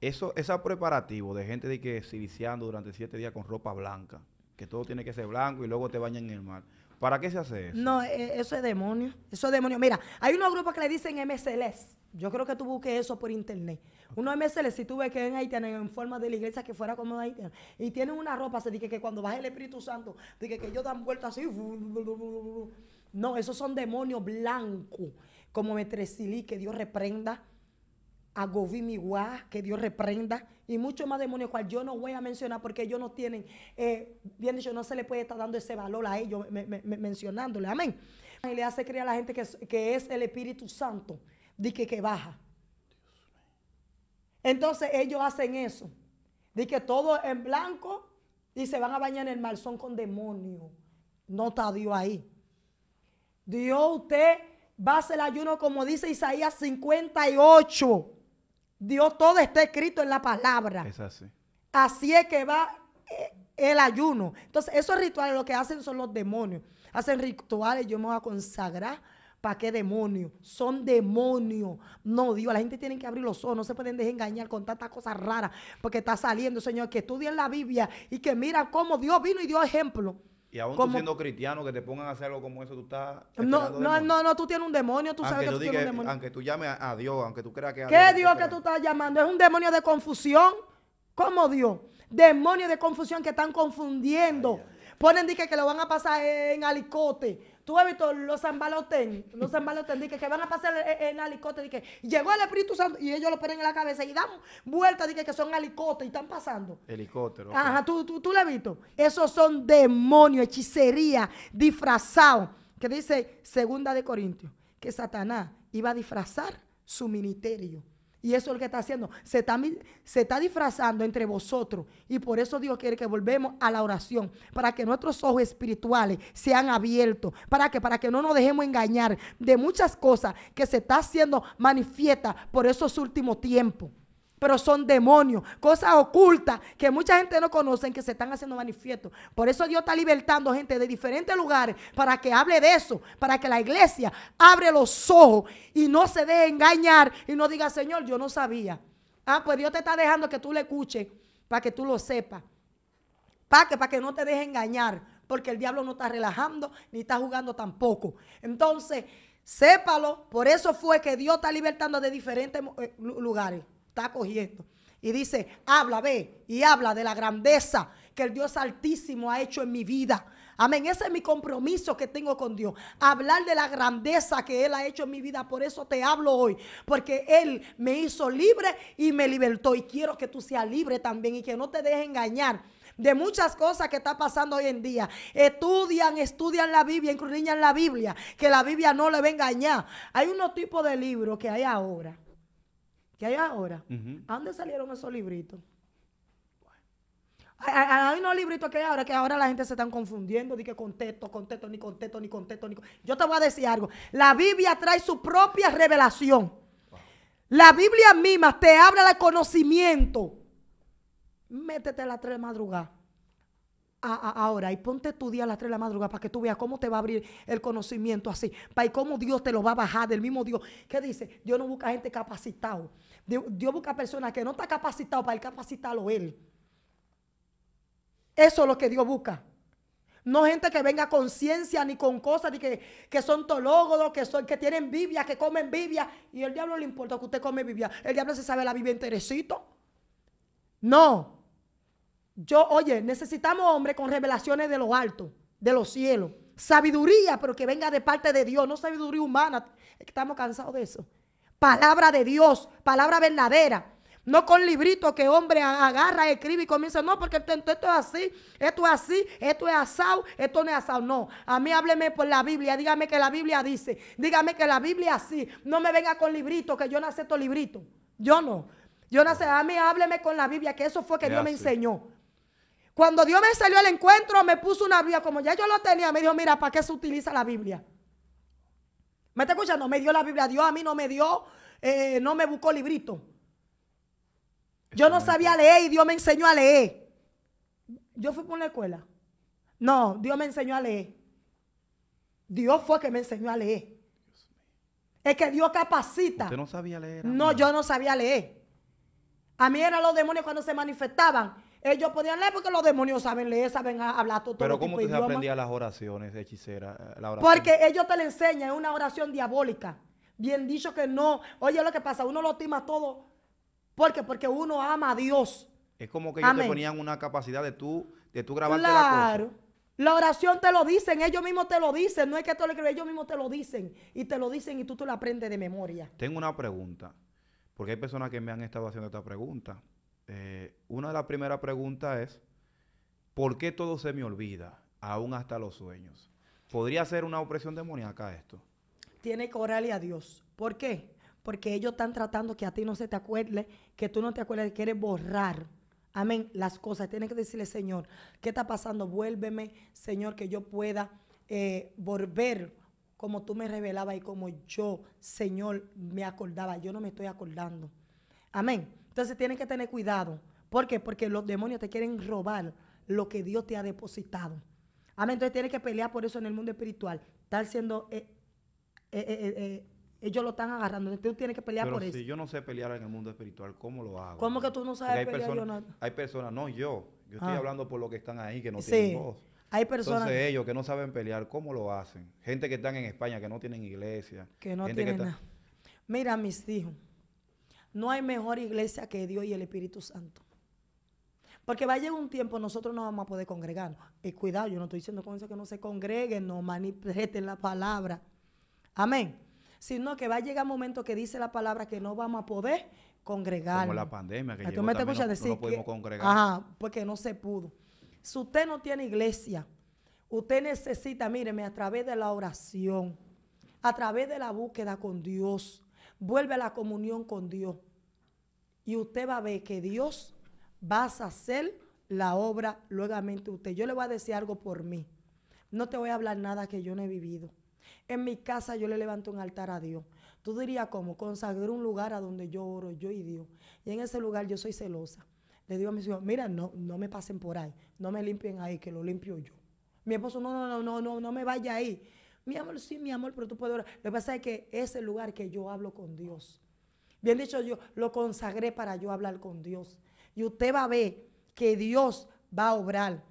Eso, esa preparativo de gente de que viciando durante siete días con ropa blanca, que todo tiene que ser blanco y luego te bañan en el mar. ¿Para qué se hace eso? No, e, e, eso es demonio. Eso es demonio. Mira, hay unos grupos que le dicen MCLs. Yo creo que tú busques eso por internet. Uno Unos si tú ves que en tienen en forma de la iglesia que fuera como de Haití y tienen una ropa, se dice que, cuando baja el Espíritu Santo, dice que ellos dan vuelta así. No, esos son demonios blancos, como metresilí, que Dios reprenda a mi que Dios reprenda, y muchos más demonios, cual yo no voy a mencionar porque ellos no tienen, eh, bien dicho, no se le puede estar dando ese valor a ellos mencionándole, amén. Y le hace creer a la gente que, es el Espíritu Santo, de que, baja. Entonces ellos hacen eso, de que todo en blanco y se van a bañar en el mar, son con demonios, No está Dios ahí. Dios usted va a hacer el ayuno como dice Isaías 58. Dios todo está escrito en la palabra. Es así. Así es que va eh, el ayuno. Entonces, esos rituales lo que hacen son los demonios. Hacen rituales, yo me voy a consagrar. ¿Para qué demonios? Son demonios. No, Dios, la gente tiene que abrir los ojos, no se pueden desengañar con tantas cosas raras, porque está saliendo, Señor, que estudien la Biblia y que mira cómo Dios vino y dio ejemplo. Y aún tú siendo cristiano, que te pongan a hacer algo como eso, tú estás. No, no, no, tú tienes un demonio, tú sabes que tú tienes un demonio. Aunque tú llames a, Dios, aunque tú creas que. ¿Qué Dios, Dios que tú estás llamando? Es un demonio de confusión. ¿Cómo Dios? Demonio de confusión que están confundiendo. Ponen dije que lo van a pasar en alicote Tú has visto los zambalotén, los que, van a pasar en alicote, que llegó el Espíritu Santo y ellos lo ponen en la cabeza y dan vuelta, dije, que son alicotes y están pasando. Helicóptero. Ajá, tú, lo has visto. Esos son demonios, hechicería, disfrazados. Que dice Segunda de Corintios, que Satanás iba a disfrazar su ministerio y eso es lo que está haciendo. Se está, se está disfrazando entre vosotros. Y por eso Dios quiere que volvemos a la oración. Para que nuestros ojos espirituales sean abiertos. Para que, para que no nos dejemos engañar de muchas cosas que se está haciendo manifiesta por esos últimos tiempos pero son demonios, cosas ocultas que mucha gente no conoce, que se están haciendo manifiesto. Por eso Dios está libertando gente de diferentes lugares para que hable de eso, para que la iglesia abre los ojos y no se deje engañar y no diga, Señor, yo no sabía. Ah, pues Dios te está dejando que tú le escuches para que tú lo sepas. Para que, para que no te deje engañar, porque el diablo no está relajando ni está jugando tampoco. Entonces, sépalo, por eso fue que Dios está libertando de diferentes eh, lugares. Está y Y dice, habla, ve, y habla de la grandeza que el Dios Altísimo ha hecho en mi vida. Amén. Ese es mi compromiso que tengo con Dios. Hablar de la grandeza que Él ha hecho en mi vida. Por eso te hablo hoy. Porque Él me hizo libre y me libertó. Y quiero que tú seas libre también y que no te dejes engañar de muchas cosas que está pasando hoy en día. Estudian, estudian la Biblia, incluyan la Biblia, que la Biblia no le va a engañar. Hay unos tipos de libros que hay ahora ¿Qué hay ahora, ¿a dónde salieron esos libritos? Hay, unos libritos que hay ahora que ahora la gente se están confundiendo. Dice contexto, contexto, ni contexto, ni contexto, ni contexto. Yo te voy a decir algo. La Biblia trae su propia revelación. La Biblia misma te habla el conocimiento. Métete a las tres de madrugada ahora y ponte tu día a las 3 de la madrugada para que tú veas cómo te va a abrir el conocimiento así, para y cómo Dios te lo va a bajar del mismo Dios. ¿Qué dice? Dios no busca gente capacitado. Dios, busca personas que no está capacitado para él capacitarlo él. Eso es lo que Dios busca. No gente que venga con ciencia ni con cosas, ni que, son tológodos, que, son, que tienen Biblia, que comen Biblia. Y el diablo le importa que usted come Biblia. El diablo se sabe la Biblia enterecito. No. Yo, oye, necesitamos hombres con revelaciones de lo alto, de los cielos. Sabiduría, pero que venga de parte de Dios, no sabiduría humana. Estamos cansados de eso. Palabra de Dios, palabra verdadera. No con librito que hombre agarra, escribe y comienza. No, porque esto, es así, esto es así, esto es asado, esto no es asado. No, a mí hábleme por la Biblia. Dígame que la Biblia dice. Dígame que la Biblia así. No me venga con librito, que yo no acepto librito. Yo no. Yo no A mí hábleme con la Biblia, que eso fue que Dios me enseñó. Cuando Dios me salió al encuentro, me puso una Biblia, como ya yo lo tenía, me dijo, mira, ¿para qué se utiliza la Biblia? ¿Me está escuchando? Me dio la Biblia, Dios a mí no me dio, eh, no me buscó librito. Yo no sabía leer y Dios me enseñó a leer. Yo fui por una escuela. No, Dios me enseñó a leer. Dios fue que me enseñó a leer. Es que Dios capacita. Yo no sabía leer. No, yo no sabía leer. A mí eran los demonios cuando se manifestaban. Ellos podían leer porque los demonios saben leer, saben hablar todo. Pero ¿cómo tú aprendías las oraciones, hechicera? Eh, la oración? Porque ellos te le enseñan, es una oración diabólica. Bien dicho que no. Oye, lo que pasa, uno lo tima todo. ¿Por qué? Porque uno ama a Dios. Es como que ellos te ponían una capacidad de tú, de tú grabarte claro. la cosa. La oración te lo dicen, ellos mismos te lo dicen. No es que tú le creas, ellos mismos te lo dicen. Y te lo dicen y tú te lo aprendes de memoria. Tengo una pregunta. Porque hay personas que me han estado haciendo esta pregunta. Eh, una de las primeras preguntas es, ¿por qué todo se me olvida, aún hasta los sueños? ¿Podría ser una opresión demoníaca esto? Tiene que orarle a Dios. ¿Por qué? Porque ellos están tratando que a ti no se te acuerde, que tú no te acuerdes, quieres borrar. Amén. Las cosas. Tienes que decirle, Señor, ¿qué está pasando? Vuélveme, Señor, que yo pueda eh, volver como tú me revelabas y como yo, Señor, me acordaba. Yo no me estoy acordando. Amén. Entonces tienes que tener cuidado. ¿Por qué? Porque los demonios te quieren robar lo que Dios te ha depositado. Amén. Entonces tienes que pelear por eso en el mundo espiritual. Estar siendo. Eh, eh, eh, ellos lo están agarrando. Entonces tú tienes que pelear por eso. Si yo no sé pelear en el mundo espiritual, ¿cómo lo hago? ¿Cómo que tú no sabes hay pelear? Personas, no... Hay personas, no yo. Yo estoy ah. hablando por lo que están ahí, que no tienen voz. Hay personas. Entonces ellos que no saben pelear, ¿cómo lo hacen? Gente que están en España, que no tienen iglesia. Que no tienen nada. Mira, mis hijos, no hay mejor iglesia que Dios y el Espíritu Santo. Porque va a llegar un tiempo, nosotros no vamos a poder congregarnos. Y cuidado, yo no estoy diciendo con eso que no se congreguen, no manipulen la palabra. Amén. Sino que va a llegar un momento que dice la palabra que no vamos a poder congregar. Como la pandemia que llegó, me no, podemos congregar. Ajá, porque no se pudo. Si usted no tiene iglesia, usted necesita, míreme, a través de la oración, a través de la búsqueda con Dios, vuelve a la comunión con Dios y usted va a ver que Dios va a hacer la obra luegamente usted. Yo le voy a decir algo por mí. No te voy a hablar nada que yo no he vivido. En mi casa yo le levanto un altar a Dios. Tú dirías cómo, consagré un lugar a donde yo oro, yo y Dios. Y en ese lugar yo soy celosa. Le digo a mis hijos, mira, no, no me pasen por ahí, no me limpien ahí, que lo limpio yo. Mi esposo, no, no, no, no, no, no me vaya ahí. Mi amor, sí, mi amor, pero tú puedes orar. Lo que pasa es que es el lugar que yo hablo con Dios. Bien dicho, yo lo consagré para yo hablar con Dios. Y usted va a ver que Dios va a obrar.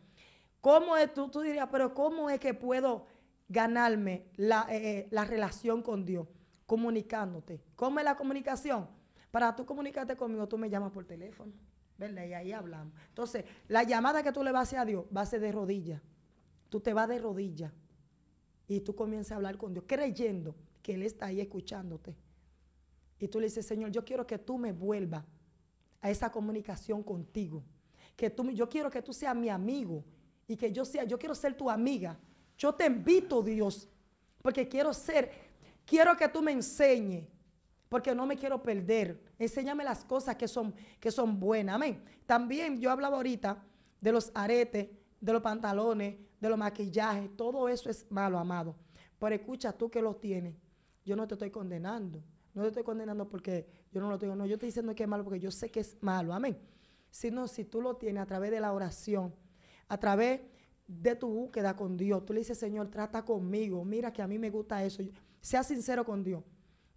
¿Cómo es? Tú, dirías, pero ¿cómo es que puedo ganarme la, eh, eh, la relación con Dios? Comunicándote. ¿Cómo es la comunicación? Para tú comunicarte conmigo, tú me llamas por teléfono. ¿Verdad? Y ahí hablamos. Entonces, la llamada que tú le vas a hacer a Dios va a ser de rodillas. Tú te vas de rodillas y tú comienzas a hablar con Dios, creyendo que Él está ahí escuchándote. Y tú le dices, Señor, yo quiero que tú me vuelvas a esa comunicación contigo. Que tú, yo quiero que tú seas mi amigo y que yo sea, yo quiero ser tu amiga. Yo te invito, Dios, porque quiero ser, quiero que tú me enseñes, porque no me quiero perder. Enséñame las cosas que son, que son buenas. Amén. También yo hablaba ahorita de los aretes, de los pantalones, de los maquillajes. Todo eso es malo, amado. Pero escucha tú que lo tienes. Yo no te estoy condenando. No te estoy condenando porque yo no lo tengo. No, yo estoy diciendo que es malo porque yo sé que es malo. Amén. Sino si tú lo tienes a través de la oración, a través de tu búsqueda con Dios, tú le dices, Señor, trata conmigo. Mira que a mí me gusta eso. Sea sincero con Dios.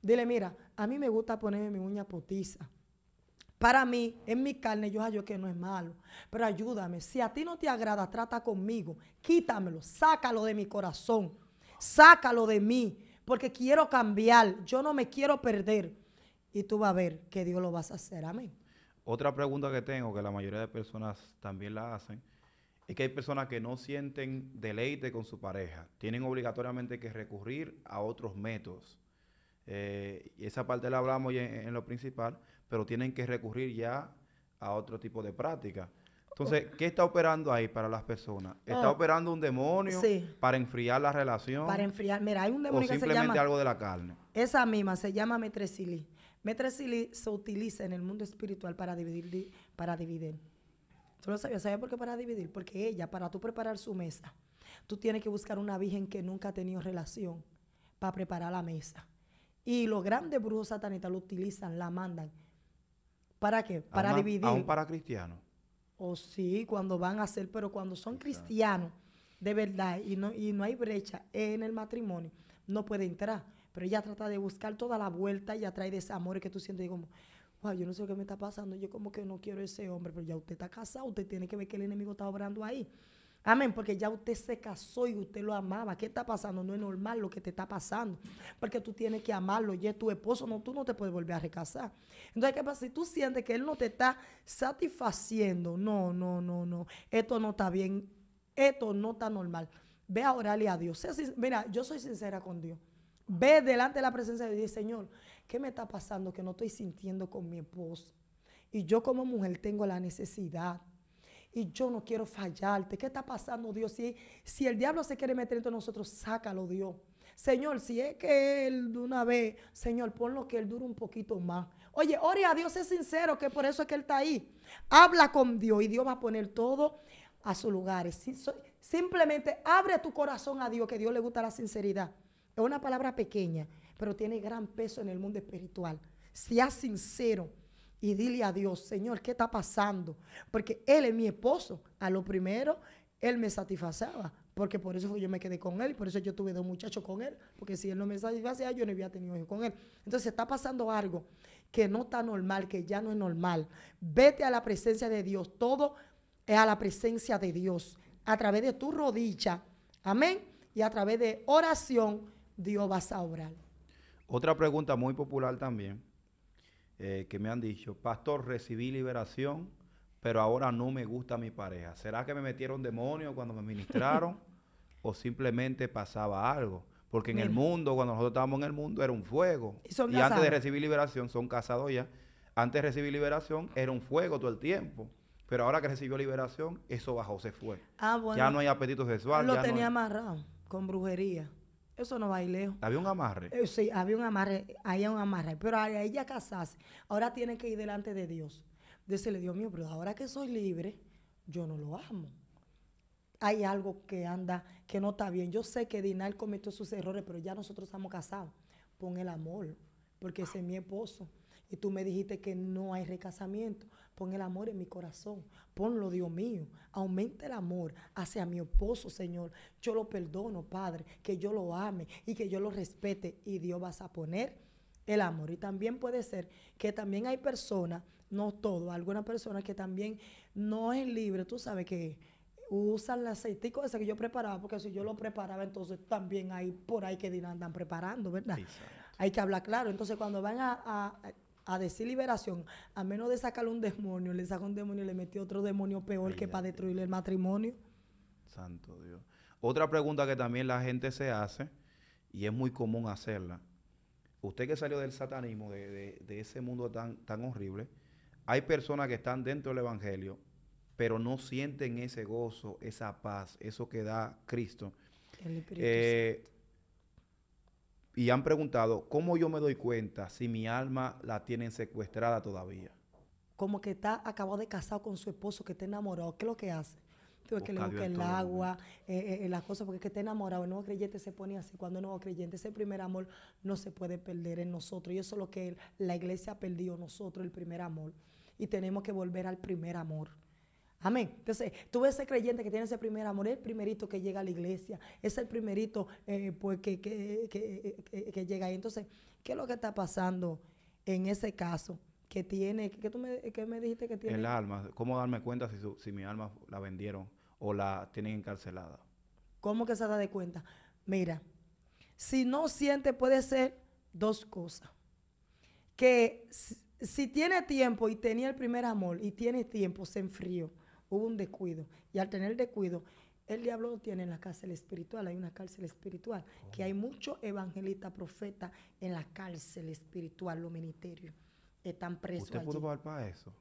Dile, mira, a mí me gusta ponerme mi uña potiza. Para mí, en mi carne, yo hallo que no es malo. Pero ayúdame. Si a ti no te agrada, trata conmigo. Quítamelo. Sácalo de mi corazón. Sácalo de mí porque quiero cambiar, yo no me quiero perder. Y tú vas a ver que Dios lo vas a hacer. Amén. Otra pregunta que tengo, que la mayoría de personas también la hacen, es que hay personas que no sienten deleite con su pareja. Tienen obligatoriamente que recurrir a otros métodos. Eh, esa parte la hablamos en, en, lo principal, pero tienen que recurrir ya a otro tipo de práctica. Entonces, ¿qué está operando ahí para las personas? ¿Está ah, operando un demonio para enfriar la relación? Para enfriar, mira, hay un demonio que se llama, simplemente algo de la carne. Esa misma se llama metresili. Metresili se utiliza en el mundo espiritual para dividir, para dividir. Tú lo sabías, ¿sabes por qué para dividir? Porque ella, para tú preparar su mesa, tú tienes que buscar una virgen que nunca ha tenido relación para preparar la mesa. Y los grandes brujos satanistas lo utilizan, la mandan. ¿Para qué? Para dividir. Aún para cristianos. O sí, cuando van a ser, pero cuando son cristianos de verdad y no, y no hay brecha en el matrimonio, no puede entrar. Pero ella trata de buscar toda la vuelta y atrae ese amor que tú sientes y como, wow, yo no sé qué me está pasando, yo como que no quiero ese hombre, pero ya usted está casado, usted tiene que ver que el enemigo está obrando ahí. Amén, porque ya usted se casó y usted lo amaba. ¿Qué está pasando? No es normal lo que te está pasando. Porque tú tienes que amarlo. Y es tu esposo, no, tú no te puedes volver a recasar. Entonces, ¿qué pasa? Si tú sientes que él no te está satisfaciendo, no, no, no, no. Esto no está bien. Esto no está normal. Ve a orarle a Dios. Mira, yo soy sincera con Dios. Ve delante de la presencia de Dios Señor, ¿qué me está pasando que no estoy sintiendo con mi esposo? Y yo como mujer tengo la necesidad y yo no quiero fallarte. ¿Qué está pasando, Dios? Si, si el diablo se quiere meter entre nosotros, sácalo, Dios. Señor, si es que él de una vez, Señor, ponlo que él dure un poquito más. Oye, ore a Dios, es sincero, que por eso es que él está ahí. Habla con Dios y Dios va a poner todo a su lugar. Simplemente abre tu corazón a Dios, que a Dios le gusta la sinceridad. Es una palabra pequeña, pero tiene gran peso en el mundo espiritual. Sea sincero y dile a Dios, Señor, ¿qué está pasando? Porque Él es mi esposo. A lo primero, Él me satisfacía porque por eso yo me quedé con él, por eso yo tuve dos muchachos con él, porque si él no me satisfacía, yo no había tenido hijos con él. Entonces está pasando algo que no está normal, que ya no es normal. Vete a la presencia de Dios, todo es a la presencia de Dios, a través de tu rodilla, amén, y a través de oración, Dios va a orar. Otra pregunta muy popular también eh, que me han dicho, pastor, recibí liberación, pero ahora no me gusta mi pareja. ¿Será que me metieron demonio cuando me ministraron? ¿O simplemente pasaba algo? Porque en el mundo, cuando nosotros estábamos en el mundo, era un fuego. Y, antes de recibir liberación, son casados ya. Antes de recibir liberación, era un fuego todo el tiempo. Pero ahora que recibió liberación, eso bajó, se fue. Ah, ya no hay apetito sexual. Lo tenía amarrado con brujería. Eso no va lejos. ¿Había un amarre? Eh, sí, había un amarre, había un amarre. Pero a ella casarse, ahora tiene que ir delante de Dios. Decirle, Dios mío, pero ahora que soy libre, yo no lo amo. Hay algo que anda, que no está bien. Yo sé que Dinal cometió sus errores, pero ya nosotros estamos casados. Pon el amor, porque ese es mi esposo. Y tú me dijiste que no hay recasamiento. Pon el amor en mi corazón. Ponlo, Dios mío. Aumenta el amor hacia mi esposo, Señor. Yo lo perdono, Padre, que yo lo ame y que yo lo respete. Y Dios vas a poner el amor. Y también puede ser que también hay personas, no todo, algunas personas que también no es libre, tú sabes que usan el aceitico ese que yo preparaba, porque si yo lo preparaba, entonces también hay por ahí que andan preparando, ¿verdad? Hay que hablar claro. Entonces cuando van a a decir liberación, a menos de sacarle un demonio, le saca un demonio y le metió otro demonio peor que para destruirle el matrimonio. Santo Dios. Otra pregunta que también la gente se hace, y es muy común hacerla. Usted que salió del satanismo, de, ese mundo tan, tan horrible, hay personas que están dentro del Evangelio, pero no sienten ese gozo, esa paz, eso que da Cristo. El Espíritu eh, y han preguntado, ¿cómo yo me doy cuenta si mi alma la tienen secuestrada todavía? Como que está acabado de casado con su esposo, que está enamorado, ¿qué es lo que hace? que le busque el agua, eh, eh, eh, las cosas, porque es que está enamorado. El nuevo creyente se pone así. Cuando el nuevo creyente, ese primer amor no se puede perder en nosotros. Y eso es lo que la iglesia ha perdió nosotros, el primer amor. Y tenemos que volver al primer amor. Amén. Entonces, tú ves ese creyente que tiene ese primer amor, es el primerito que llega a la iglesia, es el primerito eh, pues, que, llega ahí. Entonces, ¿qué es lo que está pasando en ese caso? Que tiene, ¿Qué tú me, me dijiste que tiene. El alma, ¿cómo darme cuenta si, mi alma la vendieron o la tienen encarcelada? ¿Cómo que se da de cuenta? Mira, si no siente, puede ser dos cosas. Que si, si tiene tiempo y tenía el primer amor y tiene tiempo, se enfrió hubo un descuido. Y al tener descuido, el diablo no tiene en la cárcel espiritual, hay una cárcel espiritual, que hay oh. muchos evangelistas, profetas en la cárcel espiritual, los ministerios. Están presos. ¿Usted allí. pagar para eso?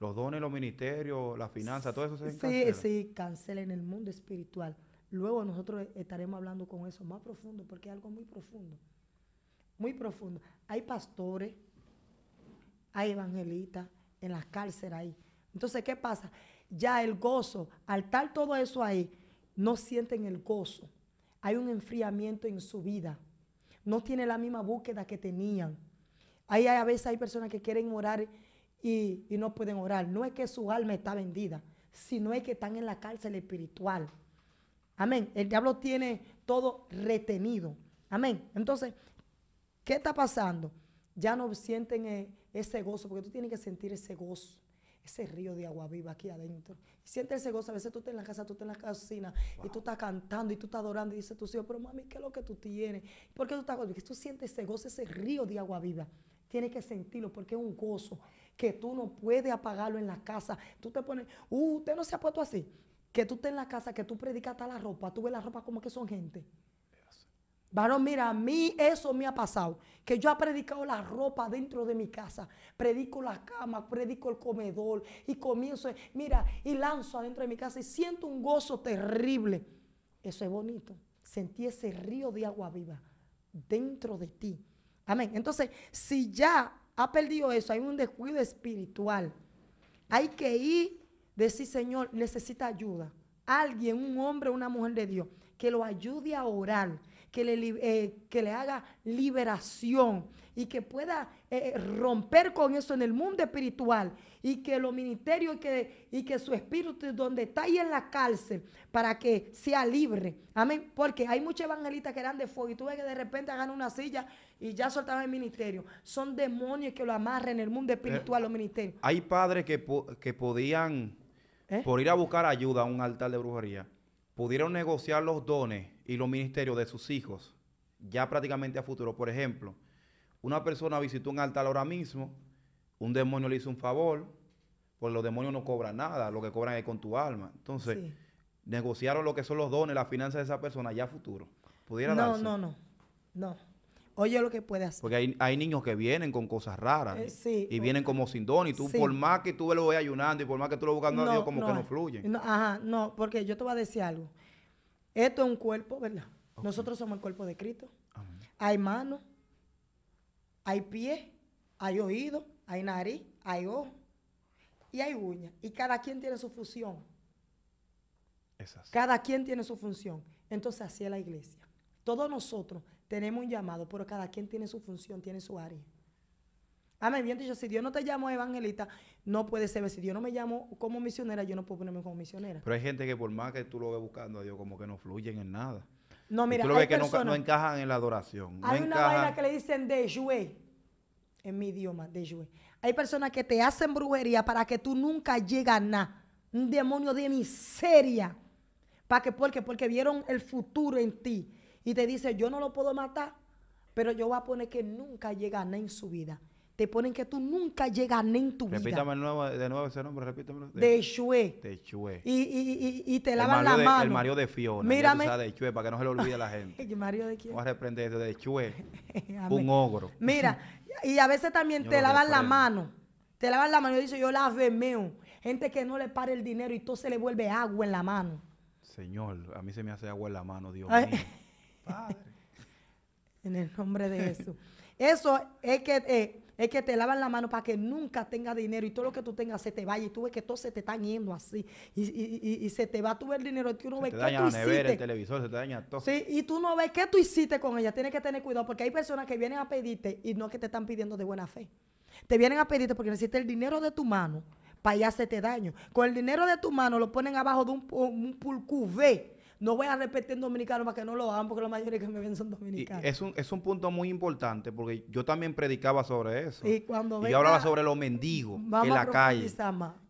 Los dones, los ministerios, la finanza, todo eso se Sí, sí, cancela en el mundo espiritual. Luego nosotros estaremos hablando con eso más profundo, porque es algo muy profundo. Muy profundo. Hay pastores, hay evangelistas en las cárceles ahí. Entonces, ¿qué pasa? ya el gozo, al tal todo eso ahí, no sienten el gozo. Hay un enfriamiento en su vida. No tiene la misma búsqueda que tenían. Ahí hay, a veces hay personas que quieren orar y, y, no pueden orar. No es que su alma está vendida, sino es que están en la cárcel espiritual. Amén. El diablo tiene todo retenido. Amén. Entonces, ¿qué está pasando? Ya no sienten eh, ese gozo, porque tú tienes que sentir ese gozo ese río de agua viva aquí adentro. siente ese gozo. A veces tú estás en la casa, tú estás en la cocina y tú estás cantando y tú estás adorando y dices a tu pero mami, ¿qué es lo que tú tienes? ¿Por qué tú estás Porque tú sientes ese gozo, ese río de agua viva. Tienes que sentirlo porque es un gozo que tú no puedes apagarlo en la casa. Tú te pones, uh, usted no se ha puesto así. Que tú estés en la casa, que tú predicas hasta la ropa, tú ves la ropa como que son gente. Varón, mira, a mí eso me ha pasado. Que yo he predicado la ropa dentro de mi casa. Predico la cama, predico el comedor. Y comienzo, mira, y lanzo adentro de mi casa. Y siento un gozo terrible. Eso es bonito. Sentí ese río de agua viva dentro de ti. Amén. Entonces, si ya ha perdido eso, hay un descuido espiritual. Hay que ir, decir, Señor, necesita ayuda. Alguien, un hombre, o una mujer de Dios, que lo ayude a orar que le, eh, que le haga liberación y que pueda eh, eh, romper con eso en el mundo espiritual y que los ministerios y que, y que su espíritu donde está ahí en la cárcel para que sea libre. Amén. Porque hay muchos evangelistas que eran de fuego y tú ves que de repente hagan una silla y ya soltaban el ministerio. Son demonios que lo amarran en el mundo espiritual, los ministerios. Hay padres que, que podían, por ir a buscar ayuda a un altar de brujería, pudieron negociar los dones y los ministerios de sus hijos, ya prácticamente a futuro. Por ejemplo, una persona visitó un altar ahora mismo, un demonio le hizo un favor, pues los demonios no cobran nada, lo que cobran es con tu alma. Entonces, negociaron lo que son los dones, las finanzas de esa persona ya a futuro. ¿Pudiera no, No, no, no. Oye lo que puede hacer. Porque hay, niños que vienen con cosas raras. Eh, sí, y vienen como sin don. Y tú, por más que tú lo veas ayunando y por más que tú lo buscando a Dios, como que no fluye. No, ajá, no, porque yo te voy a decir algo. Esto es un cuerpo, ¿verdad? Nosotros somos el cuerpo de Cristo. Amén. Hay manos, hay pie hay oído, hay nariz, hay ojo y hay uña. Y cada quien tiene su función. Esas. Cada quien tiene su función. Entonces así es la iglesia. Todos nosotros tenemos un llamado, pero cada quien tiene su función, tiene su área. Amén. Bien yo, si Dios no te llamó evangelista, no puede ser. Si Dios no me llamó como misionera, yo no puedo ponerme como misionera. Pero hay gente que por más que tú lo veas buscando a Dios, como que no fluyen en nada. No, mira, tú ves que no, no, encajan en la adoración. Hay una vaina que le dicen de Jue, en mi idioma, de Jue. Hay personas que te hacen brujería para que tú nunca llegues a nada. Un demonio de miseria. ¿Para qué? Porque, porque vieron el futuro en ti y te dice, yo no lo puedo matar, pero yo voy a poner que nunca llega a nada en su vida. Te ponen que tú nunca llegas a en tu vida. Nuevo, de nuevo ese nombre, repítame. De, Chue. De Chue. Y, y, y, y te lavan la mano. El Mario de Fiona. Mírame. de Chue, para que no se lo olvide la gente. ¿El Mario de quién? Vamos a reprender eso, de Chue. un ogro. Mira, y a veces también te lavan la mano. Te lavan la mano y dice, yo la veo. Gente que no le para el dinero y todo se le vuelve agua en la mano. Señor, a mí se me hace agua en la mano, Dios mío en el nombre de Jesús. Eso es que, eh, es que te lavan la mano para que nunca tengas dinero y todo lo que tú tengas se te vaya. Y tú ves que todo se te está yendo así. Y, se te va tú ves el dinero. Y tú no ves que tú la el televisor, se te daña todo. Sí, y tú no ves qué tú hiciste con ella. Tienes que tener cuidado porque hay personas que vienen a pedirte y no que te están pidiendo de buena fe. Te vienen a pedirte porque necesitas el dinero de tu mano para ya te daño. Con el dinero de tu mano lo ponen abajo de un, un no voy a repetir en dominicano para que no lo hagan, porque la mayoría que me ven son dominicanos. es, un, punto muy importante, porque yo también predicaba sobre eso. Y cuando venga, yo hablaba sobre los mendigos en la calle.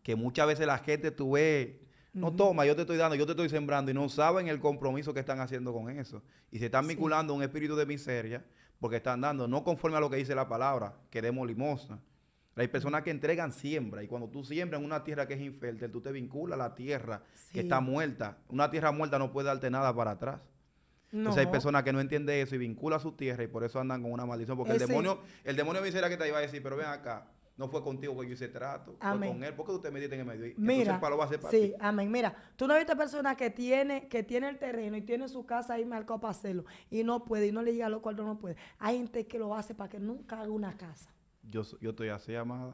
Que muchas veces la gente, tú ves, no toma, yo te estoy dando, yo te estoy sembrando, y no saben el compromiso que están haciendo con eso. Y se están vinculando a un espíritu de miseria, porque están dando, no conforme a lo que dice la palabra, que demos limosna. Hay personas que entregan siembra y cuando tú siembras en una tierra que es infértil, tú te vinculas a la tierra que está muerta. Una tierra muerta no puede darte nada para atrás. Entonces hay personas que no entienden eso y vinculan su tierra y por eso andan con una maldición. Porque el demonio, el demonio me que te iba a decir, pero ven acá, no fue contigo que yo hice trato, fue con él, porque te metiste en el medio. Mira, a para Sí, amén. Mira, tú no viste personas que tiene, que tiene el terreno y tiene su casa ahí marcado para hacerlo y no puede y no le llega a lo cual no puede. Hay gente que lo hace para que nunca haga una casa. Yo, yo estoy así, amada.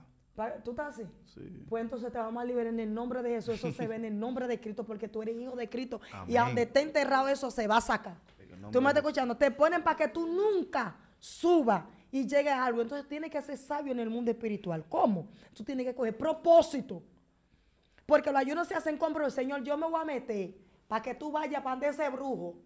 ¿Tú estás así? Sí. Pues entonces te vamos a liberar en el nombre de Jesús. Eso se ve en el nombre de Cristo porque tú eres hijo de Cristo. Y a donde esté enterrado eso se va a sacar. Tú me estás escuchando. Te ponen para que tú nunca subas y llegues a algo. Entonces tienes que ser sabio en el mundo espiritual. ¿Cómo? Tú tienes que coger propósito. Porque los ayunos se hacen con el Señor, yo me voy a meter para que tú vayas para ese brujo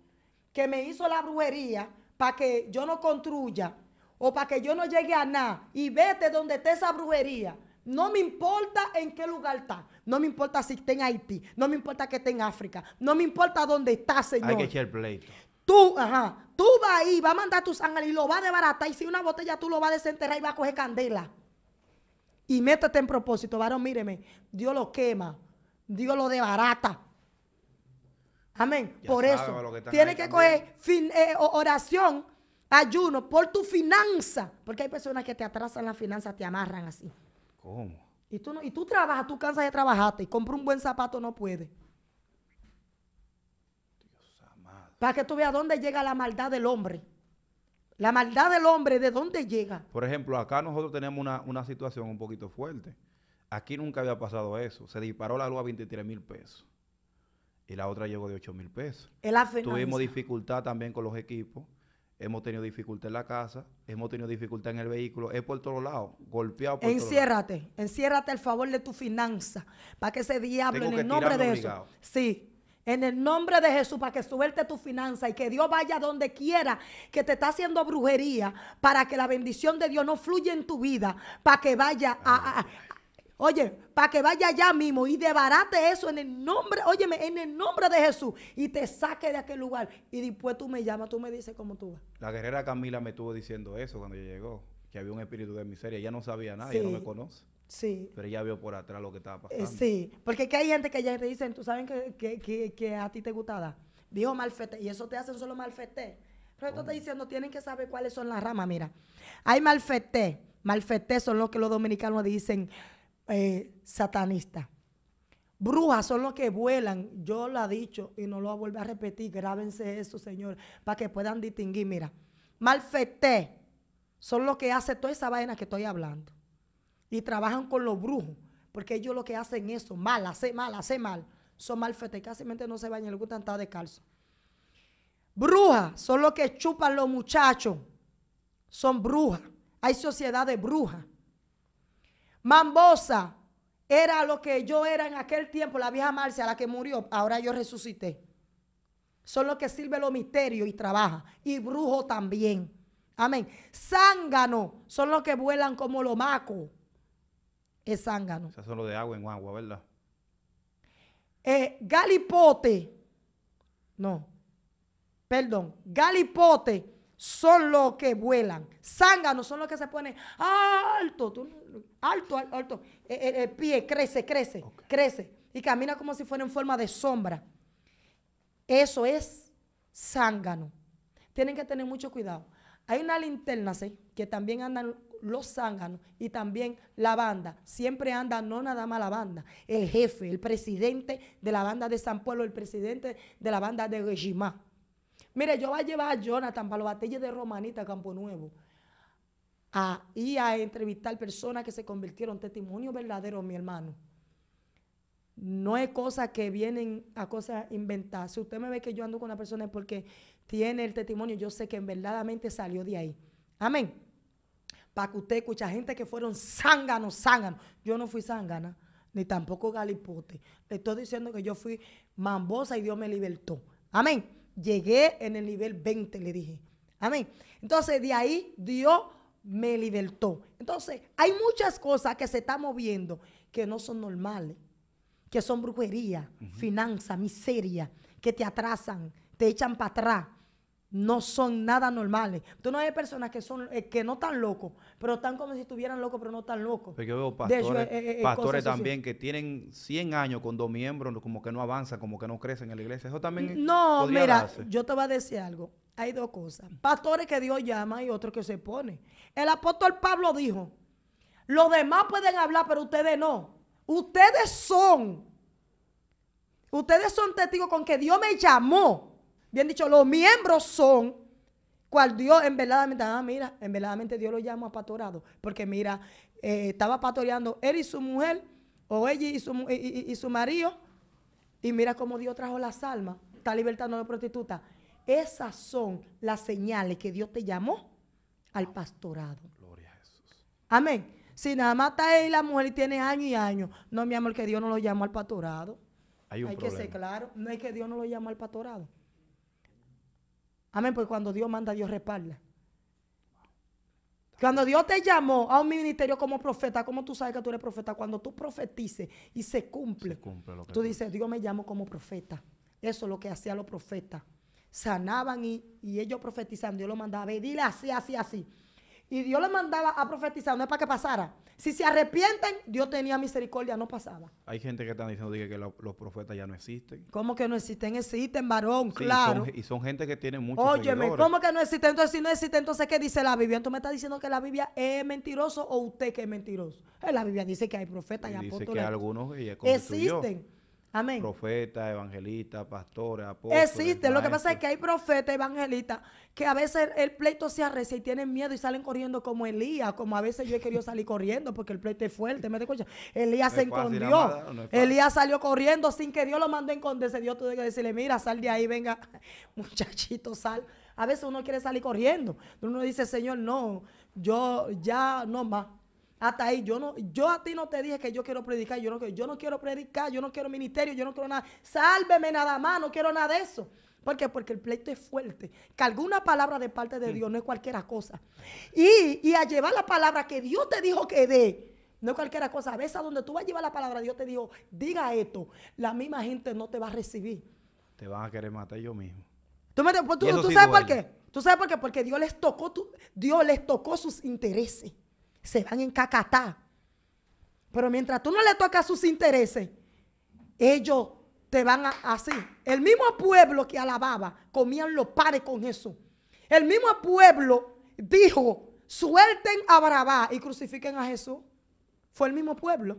que me hizo la brujería para que yo no construya o para que yo no llegue a nada y vete donde esté esa brujería. No me importa en qué lugar está. No me importa si está en Haití. No me importa que esté en África. No me importa dónde está, señor. Hay que echar pleito. Tú, ajá, tú vas ahí, vas a mandar tu sangre y lo vas a desbaratar. Y si una botella tú lo vas a desenterrar y va a coger candela. Y métete en propósito, varón, míreme. Dios lo quema. Dios lo desbarata. Amén. Por eso, tiene que coger eh, oración ayuno por tu finanza, porque hay personas que te atrasan la finanza, te amarran así. ¿Cómo? Y tú, no, y tú trabajas, tú cansas de trabajarte y compra un buen zapato, no puedes. Dios amado. Para que tú veas dónde llega la maldad del hombre. La maldad del hombre, ¿de dónde llega? Por ejemplo, acá nosotros tenemos una, una situación un poquito fuerte. Aquí nunca había pasado eso. Se disparó la luz a 23 mil pesos. Y la otra llegó de 8 mil pesos. Tuvimos dificultad también con los equipos hemos tenido dificultad en la casa, hemos tenido dificultad en el vehículo, es por todos lados, golpeado por Enciérrate, todos lados. enciérrate al favor de tu finanza, para que ese diablo en el nombre de Jesús. Sí. En el nombre de Jesús, para que suelte tu finanza y que Dios vaya donde quiera que te está haciendo brujería, para que la bendición de Dios no fluya en tu vida, para que vaya a, Oye, para que vaya allá mismo y debarate eso en el nombre, óyeme, en el nombre de Jesús y te saque de aquel lugar. Y después tú me llamas, tú me dices cómo tú vas. La guerrera Camila me estuvo diciendo eso cuando llegó, que había un espíritu de miseria. Ella no sabía nada, ella no me conoce. Sí. Pero ella vio por atrás lo que estaba eh, pasando. sí, porque que hay gente que ya te dicen, tú sabes que, a ti te gusta dar. Dijo malfete, y eso te hacen solo malfete. Pero esto está diciendo, tienen que saber cuáles son las ramas, mira. Hay malfete, malfete son los que los dominicanos dicen eh, satanista. Brujas son los que vuelan, yo lo he dicho y no lo vuelvo a repetir, grábense eso, señor, para que puedan distinguir, mira. Malfeté son los que hacen toda esa vaina que estoy hablando. Y trabajan con los brujos, porque ellos lo que hacen eso, mal, hace mal, hace mal. Son malfeté, casi no se bañan, les gusta estar descalzo. Brujas son los que chupan los muchachos, son brujas. Hay sociedad de brujas. Mambosa era lo que yo era en aquel tiempo, la vieja Marcia, la que murió, ahora yo resucité. Son los que sirven los misterios y trabaja. Y brujo también. Amén. Zángano son los que vuelan como los macos. Es zángano. Esas son los de agua en agua, ¿verdad? Eh, galipote. No. Perdón. Galipote son los que vuelan. Zánganos son los que se ponen alto. Tú alto, alto. Eh, eh, el, pie crece, crece, crece. Y camina como si fuera en forma de sombra. Eso es zángano. Tienen que tener mucho cuidado. Hay una linterna, Que también andan los zánganos y también la banda. Siempre anda no nada más la banda, el jefe, el presidente de la banda de San Pueblo, el presidente de la banda de Regimá. Mire, yo voy a llevar a Jonathan para los batalles de Romanita, Campo Nuevo a ir a entrevistar personas que se convirtieron testimonio verdadero, mi hermano. No es cosa que vienen a cosas inventadas. Si usted me ve que yo ando con una persona es porque tiene el testimonio, yo sé que verdaderamente salió de ahí. Amén. Para que usted escucha gente que fueron zánganos, zánganos. Yo no fui zángana, ni tampoco galipote. Le estoy diciendo que yo fui mambosa y Dios me libertó. Amén. Llegué en el nivel 20, le dije. Amén. Entonces, de ahí Dios me libertó. Entonces, hay muchas cosas que se están moviendo que no son normales, que son brujería, finanza, miseria, que te atrasan, te echan para atrás. No son nada normales. Tú no hay personas que son eh, que no están locos, pero están como si estuvieran locos, pero no están locos. yo veo pastores, eh, eh, pastores también que tienen 100 años con dos miembros, como que no avanzan, como que no crecen en la iglesia. Eso también. No, mira, yo te voy a decir algo hay dos cosas. Pastores que Dios llama y otros que se pone. El apóstol Pablo dijo, los demás pueden hablar, pero ustedes no. Ustedes son. Ustedes son testigos con que Dios me llamó. Bien dicho, los miembros son. Cual Dios en verdad, ah, mira, en verdad Dios lo llama a pastorado. Porque mira, eh, estaba pastoreando él y su mujer, o ella y su, su marido. Y mira cómo Dios trajo las almas. Está libertando a la prostituta esas son las señales que Dios te llamó al pastorado. Gloria a Jesús. Amén. Si nada más está ahí la mujer y tiene años y años. No, mi amor, que Dios no lo llamó al pastorado. Hay, que ser claro. No es que Dios no lo llamó al pastorado. Amén, porque cuando Dios manda, Dios respalda. Cuando Dios te llamó a un ministerio como profeta, ¿cómo tú sabes que tú eres profeta? Cuando tú profetices y se cumple, tú dices, Dios me llamó como profeta. Eso es lo que hacía los profetas sanaban y, ellos profetizaban. Dios lo mandaba, ve, dile así, así, así. Y Dios le mandaba a profetizar, no es para que pasara. Si se arrepienten, Dios tenía misericordia, no pasaba. Hay gente que está diciendo que los profetas ya no existen. ¿Cómo que no existen? Existen, varón, claro. Y son, gente que tiene mucho Óyeme, ¿cómo que no existen? Entonces, si no existen, entonces, ¿qué dice la Biblia? Entonces, ¿me está diciendo que la Biblia es mentiroso o usted que es mentiroso? Eh, la Biblia dice que hay profetas y, apóstoles. Dice que algunos Existen. Amén. Profetas, evangelistas, pastores, apóstoles. Existe. Lo que pasa es que hay profetas, evangelistas, que a veces el pleito se arrecia y tienen miedo y salen corriendo como Elías, como a veces yo he querido salir corriendo porque el pleito es fuerte. ¿Me escuchas? Elías se escondió. Elías salió corriendo sin que Dios lo mande a enconderse. Dios tuvo que decirle, mira, sal de ahí, venga, muchachito, sal. A veces uno quiere salir corriendo. Uno dice, Señor, no, yo ya no más. Hasta ahí, yo no, yo a ti no te dije que yo quiero predicar, yo no, yo no quiero predicar, yo no quiero ministerio, yo no quiero nada. Sálveme nada más, no quiero nada de eso. ¿Por qué? Porque el pleito es fuerte. Que alguna palabra de parte de Dios no es cualquiera cosa. Y, a llevar la palabra que Dios te dijo que dé, no es cualquiera cosa. A veces a donde tú vas a llevar la palabra, Dios te dijo, diga esto, la misma gente no te va a recibir. Te van a querer matar yo mismo. ¿Tú, sabes por qué? ¿Tú sabes por qué? Porque Dios les tocó, tu, Dios les tocó sus intereses se van en encacatar. Pero mientras tú no le tocas sus intereses, ellos te van a así. El mismo pueblo que alababa, comían los pares con Jesús. El mismo pueblo dijo, suelten a Barabá y crucifiquen a Jesús. Fue el mismo pueblo.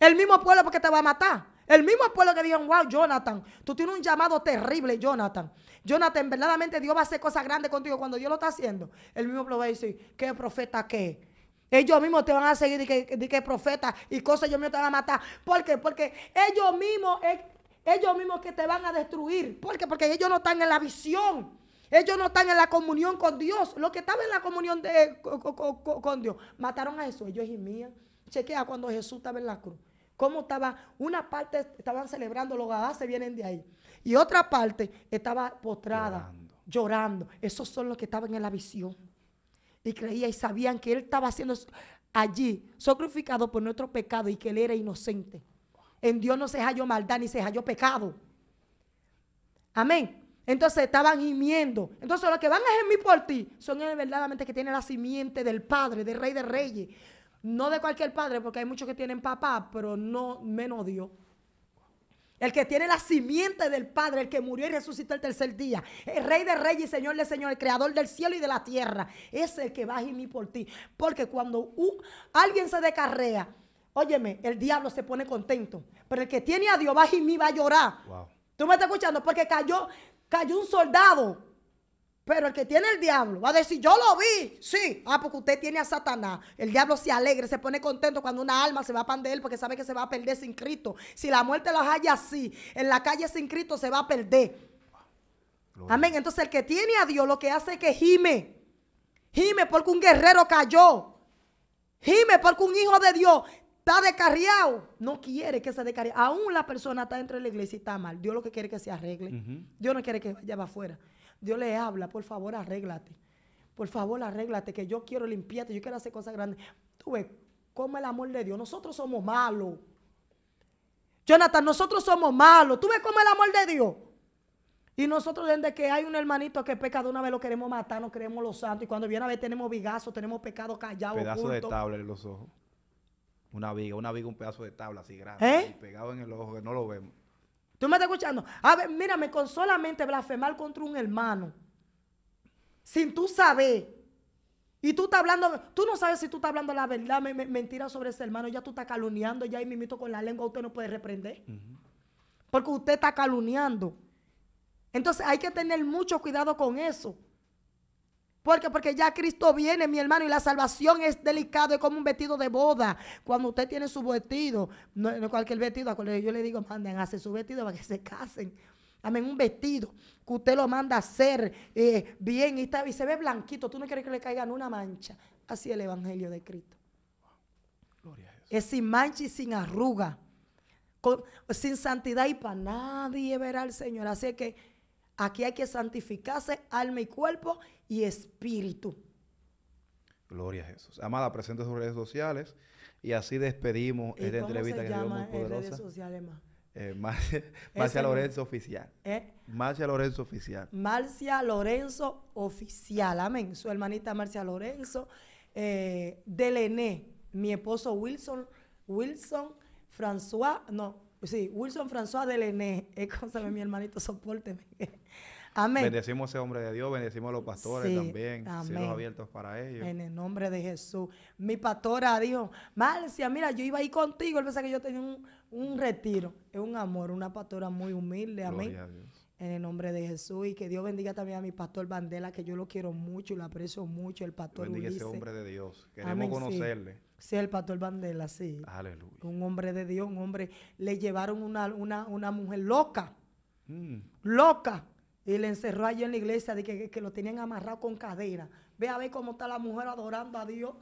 El mismo pueblo porque te va a matar. El mismo pueblo que dijo wow, Jonathan, tú tienes un llamado terrible, Jonathan. Jonathan, verdaderamente Dios va a hacer cosas grandes contigo cuando Dios lo está haciendo. El mismo pueblo va a decir, ¿qué profeta qué? Ellos mismos te van a seguir de que, profeta y cosas ellos mismos te van a matar. ¿Por qué? Porque ellos mismos, eh, ellos mismos que te van a destruir. ¿Por qué? Porque ellos no están en la visión. Ellos no están en la comunión con Dios. Los que estaban en la comunión de, eh, con, con, Dios mataron a Jesús. Ellos y mía. Chequea cuando Jesús estaba en la cruz. Cómo estaba, una parte estaban celebrando, los se vienen de ahí. Y otra parte estaba postrada, llorando. llorando. Esos son los que estaban en la visión y creía y sabían que Él estaba siendo allí sacrificado por nuestro pecado y que Él era inocente. En Dios no se halló maldad ni se halló pecado. Amén. Entonces estaban gimiendo. Entonces los que van a gemir por ti son verdaderamente que tienen la simiente del Padre, del Rey de Reyes. No de cualquier padre, porque hay muchos que tienen papá, pero no menos Dios el que tiene la simiente del Padre, el que murió y resucitó el tercer día, el Rey de Reyes, Señor de Señor, el Creador del cielo y de la tierra, es el que va a por ti. Porque cuando alguien se decarrea, óyeme, el diablo se pone contento, pero el que tiene a Dios va a va a llorar. ¿Tú me estás escuchando? Porque cayó, cayó un soldado pero el que tiene el diablo va a decir, yo lo vi, sí. Ah, porque usted tiene a Satanás. El diablo se alegra, se pone contento cuando una alma se va a pander porque sabe que se va a perder sin Cristo. Si la muerte los halla así, en la calle sin Cristo se va a perder. Amén. Entonces el que tiene a Dios lo que hace es que gime. Gime porque un guerrero cayó. Gime porque un hijo de Dios está descarriado. No quiere que se descarriado. Aún la persona está dentro de la iglesia y está mal. Dios lo que quiere es que se arregle. Dios no quiere que vaya afuera. Dios le habla, por favor, arréglate. Por favor, arréglate, que yo quiero limpiarte, yo quiero hacer cosas grandes. Tú ves, como el amor de Dios. Nosotros somos malos. Jonathan, nosotros somos malos. Tú ves como el amor de Dios. Y nosotros desde que hay un hermanito que peca de una vez lo queremos matar, no queremos los santos. Y cuando viene a ver tenemos vigazos, tenemos pecado callado. Pedazo de tabla en los ojos. Una viga, una viga, un pedazo de tabla así grande. ¿Eh? pegado en el ojo que no lo vemos. ¿Tú me estás escuchando? A ver, mírame, con solamente blasfemar contra un hermano, sin tú saber, y tú estás hablando, tú no sabes si tú estás hablando la verdad, me, mentira sobre ese hermano, ya tú estás calumniando, ya ahí mimito con la lengua, usted no puede reprender. Porque usted está calumniando. Entonces hay que tener mucho cuidado con eso. Porque, porque ya Cristo viene, mi hermano, y la salvación es delicada, es como un vestido de boda. Cuando usted tiene su vestido, no, cualquier vestido, yo le digo, manden a hacer su vestido para que se casen. Amén, un vestido que usted lo manda a hacer eh, bien y, está, y se ve blanquito. Tú no quieres que le caigan una mancha. Así el Evangelio de Cristo. Es sin mancha y sin arruga. sin santidad y para nadie verá al Señor. Así que aquí hay que santificarse alma y cuerpo y espíritu. Gloria a Jesús. Amada, presente sus redes sociales y así despedimos esta entrevista se llama En redes sociales, eh, Marcia, Lorenzo Oficial. ¿Eh? Marcia Lorenzo Oficial. Marcia Lorenzo Oficial. Amén. Su hermanita Marcia Lorenzo. Eh, mi esposo Wilson, Wilson François, no, sí, Wilson François Delené. Es como mi hermanito, soporteme. Amén. Bendecimos a ese hombre de Dios, bendecimos a los pastores también, cielos abiertos para ellos. En el nombre de Jesús. Mi pastora dijo, Marcia, mira, yo iba ahí contigo, él pensaba que yo tenía un, retiro. Es un amor, una pastora muy humilde, amén. A En el nombre de Jesús y que Dios bendiga también a mi pastor Bandela, que yo lo quiero mucho lo aprecio mucho, el pastor Bendiga ese hombre de Dios, queremos conocerle. Sí. el pastor Bandela, sí. Aleluya. Un hombre de Dios, un hombre. Le llevaron una, mujer loca. Mm. Loca. Y le encerró allí en la iglesia de que, lo tenían amarrado con cadena. Ve a ver cómo está la mujer adorando a Dios.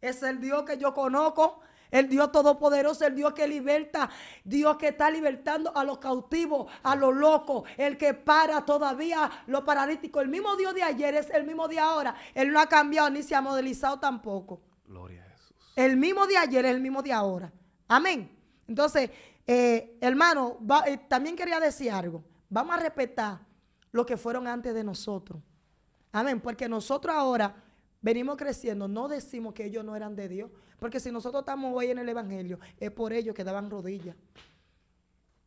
Es el Dios que yo conozco, el Dios todopoderoso, el Dios que liberta, Dios que está libertando a los cautivos, a los locos, el que para todavía los paralíticos. El mismo Dios de ayer es el mismo de ahora. Él no ha cambiado ni se ha modelizado tampoco. Gloria a Jesús. El mismo de ayer es el mismo de ahora. Amén. Entonces, eh, hermano, eh, también quería decir algo. Vamos a respetar los que fueron antes de nosotros. Amén, porque nosotros ahora venimos creciendo, no decimos que ellos no eran de Dios, porque si nosotros estamos hoy en el Evangelio, es por ellos que daban rodillas.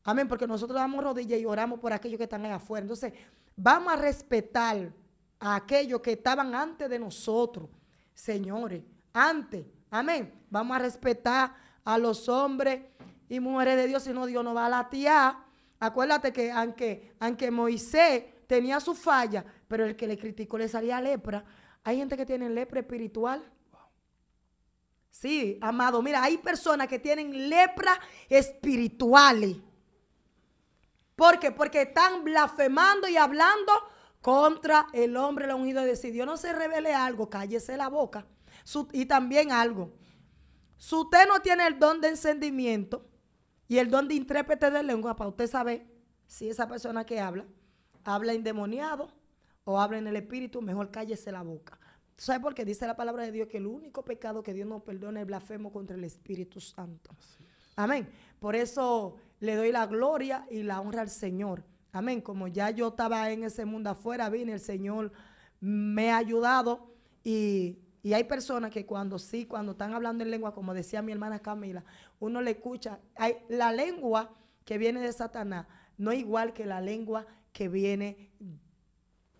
Amén, porque nosotros damos rodillas y oramos por aquellos que están ahí afuera. Entonces, vamos a respetar a aquellos que estaban antes de nosotros, señores, antes. Amén. Vamos a respetar a los hombres y mujeres de Dios, si no, Dios no va a latiar, Acuérdate que aunque, aunque Moisés tenía su falla, pero el que le criticó le salía lepra. Hay gente que tiene lepra espiritual. Sí, amado, mira, hay personas que tienen lepra espiritual. ¿Por qué? Porque están blasfemando y hablando contra el hombre, la ungido. Y si Dios no se revele algo, cállese la boca. y también algo. Si usted no tiene el don de encendimiento y el don de intérprete de lengua, para usted saber si esa persona que habla habla endemoniado o habla en el espíritu, mejor cállese la boca. ¿Sabes por qué? Dice la palabra de Dios que el único pecado que Dios nos perdona es el blasfemo contra el Espíritu Santo. Amén. Por eso le doy la gloria y la honra al Señor. Amén. Como ya yo estaba en ese mundo afuera, vine, el Señor me ha ayudado y, y hay personas que cuando sí, cuando están hablando en lengua, como decía mi hermana Camila, uno le escucha, hay, la lengua que viene de Satanás no es igual que la lengua que viene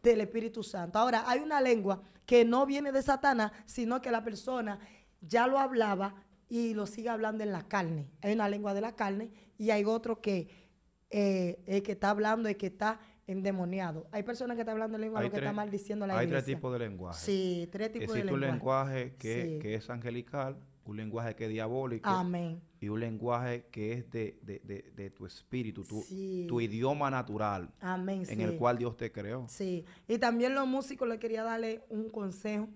del Espíritu Santo. Ahora, hay una lengua que no viene de Satanás, sino que la persona ya lo hablaba y lo sigue hablando en la carne. Hay una lengua de la carne y hay otro que eh, que está hablando, y que está endemoniado. Hay personas que están hablando en lengua, que está maldiciendo la iglesia. Hay tres tipos de lenguaje. Sí, tres tipos de lenguaje. un lenguaje que, que es angelical, un lenguaje que es diabólico. Amén. Y un lenguaje que es de, tu espíritu, tu, tu, idioma natural. Amén. En el cual Dios te creó. Sí. Y también los músicos les quería darle un consejo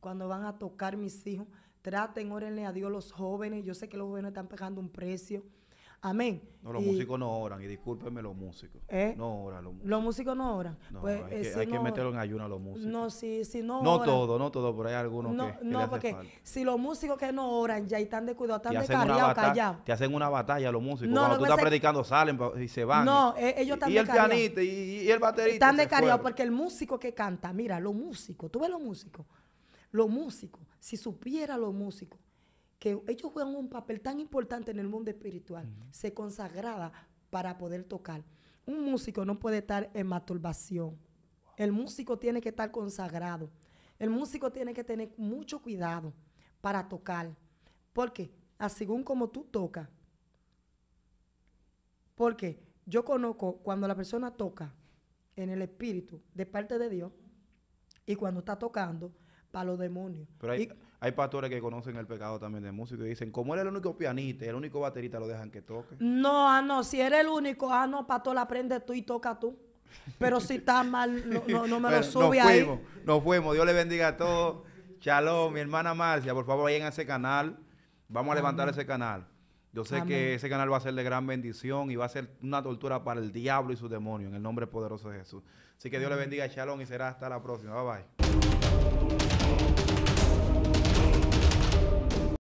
cuando van a tocar mis hijos. Traten, órenle a Dios los jóvenes. Yo sé que los jóvenes están pagando un precio Amén. No, los músicos no oran, y discúlpenme los músicos. ¿Eh? No oran los músicos. Los músicos no oran. Pues, eh, hay, que, meterlo en ayuno a los músicos. No, si, si no No todo, no todo, pero hay algunos que, No, porque si los músicos que no oran ya están de cuidado, están descarriados, callados. Te hacen una batalla los músicos. Cuando tú estás predicando salen y se van. No, eh, ellos están Y el pianista y, el baterista. Están de descarriados porque el músico que canta, mira, los músicos, tú ves los músicos, los músicos, si supiera los músicos, que ellos juegan un papel tan importante en el mundo espiritual, se consagrada para poder tocar. Un músico no puede estar en masturbación. El músico tiene que estar consagrado. El músico tiene que tener mucho cuidado para tocar. Porque, así como tú tocas, porque yo conozco cuando la persona toca en el espíritu de parte de Dios y cuando está tocando para los demonios. Pero hay pastores que conocen el pecado también de músico y dicen, como era el único pianista el único baterista, lo dejan que toque. No, ah, no, si eres el único, ah, no, pastor, aprende tú y toca tú. Pero si está mal, no, no, me lo sube nos fuimos, Nos fuimos, Dios le bendiga a todos. Shalom, mi hermana Marcia, por favor, vayan a ese canal. Vamos a levantar ese canal. Yo sé que ese canal va a ser de gran bendición y va a ser una tortura para el diablo y sus demonios en el nombre poderoso de Jesús. Así que Dios le bendiga, Shalom, y será hasta la próxima. Bye bye.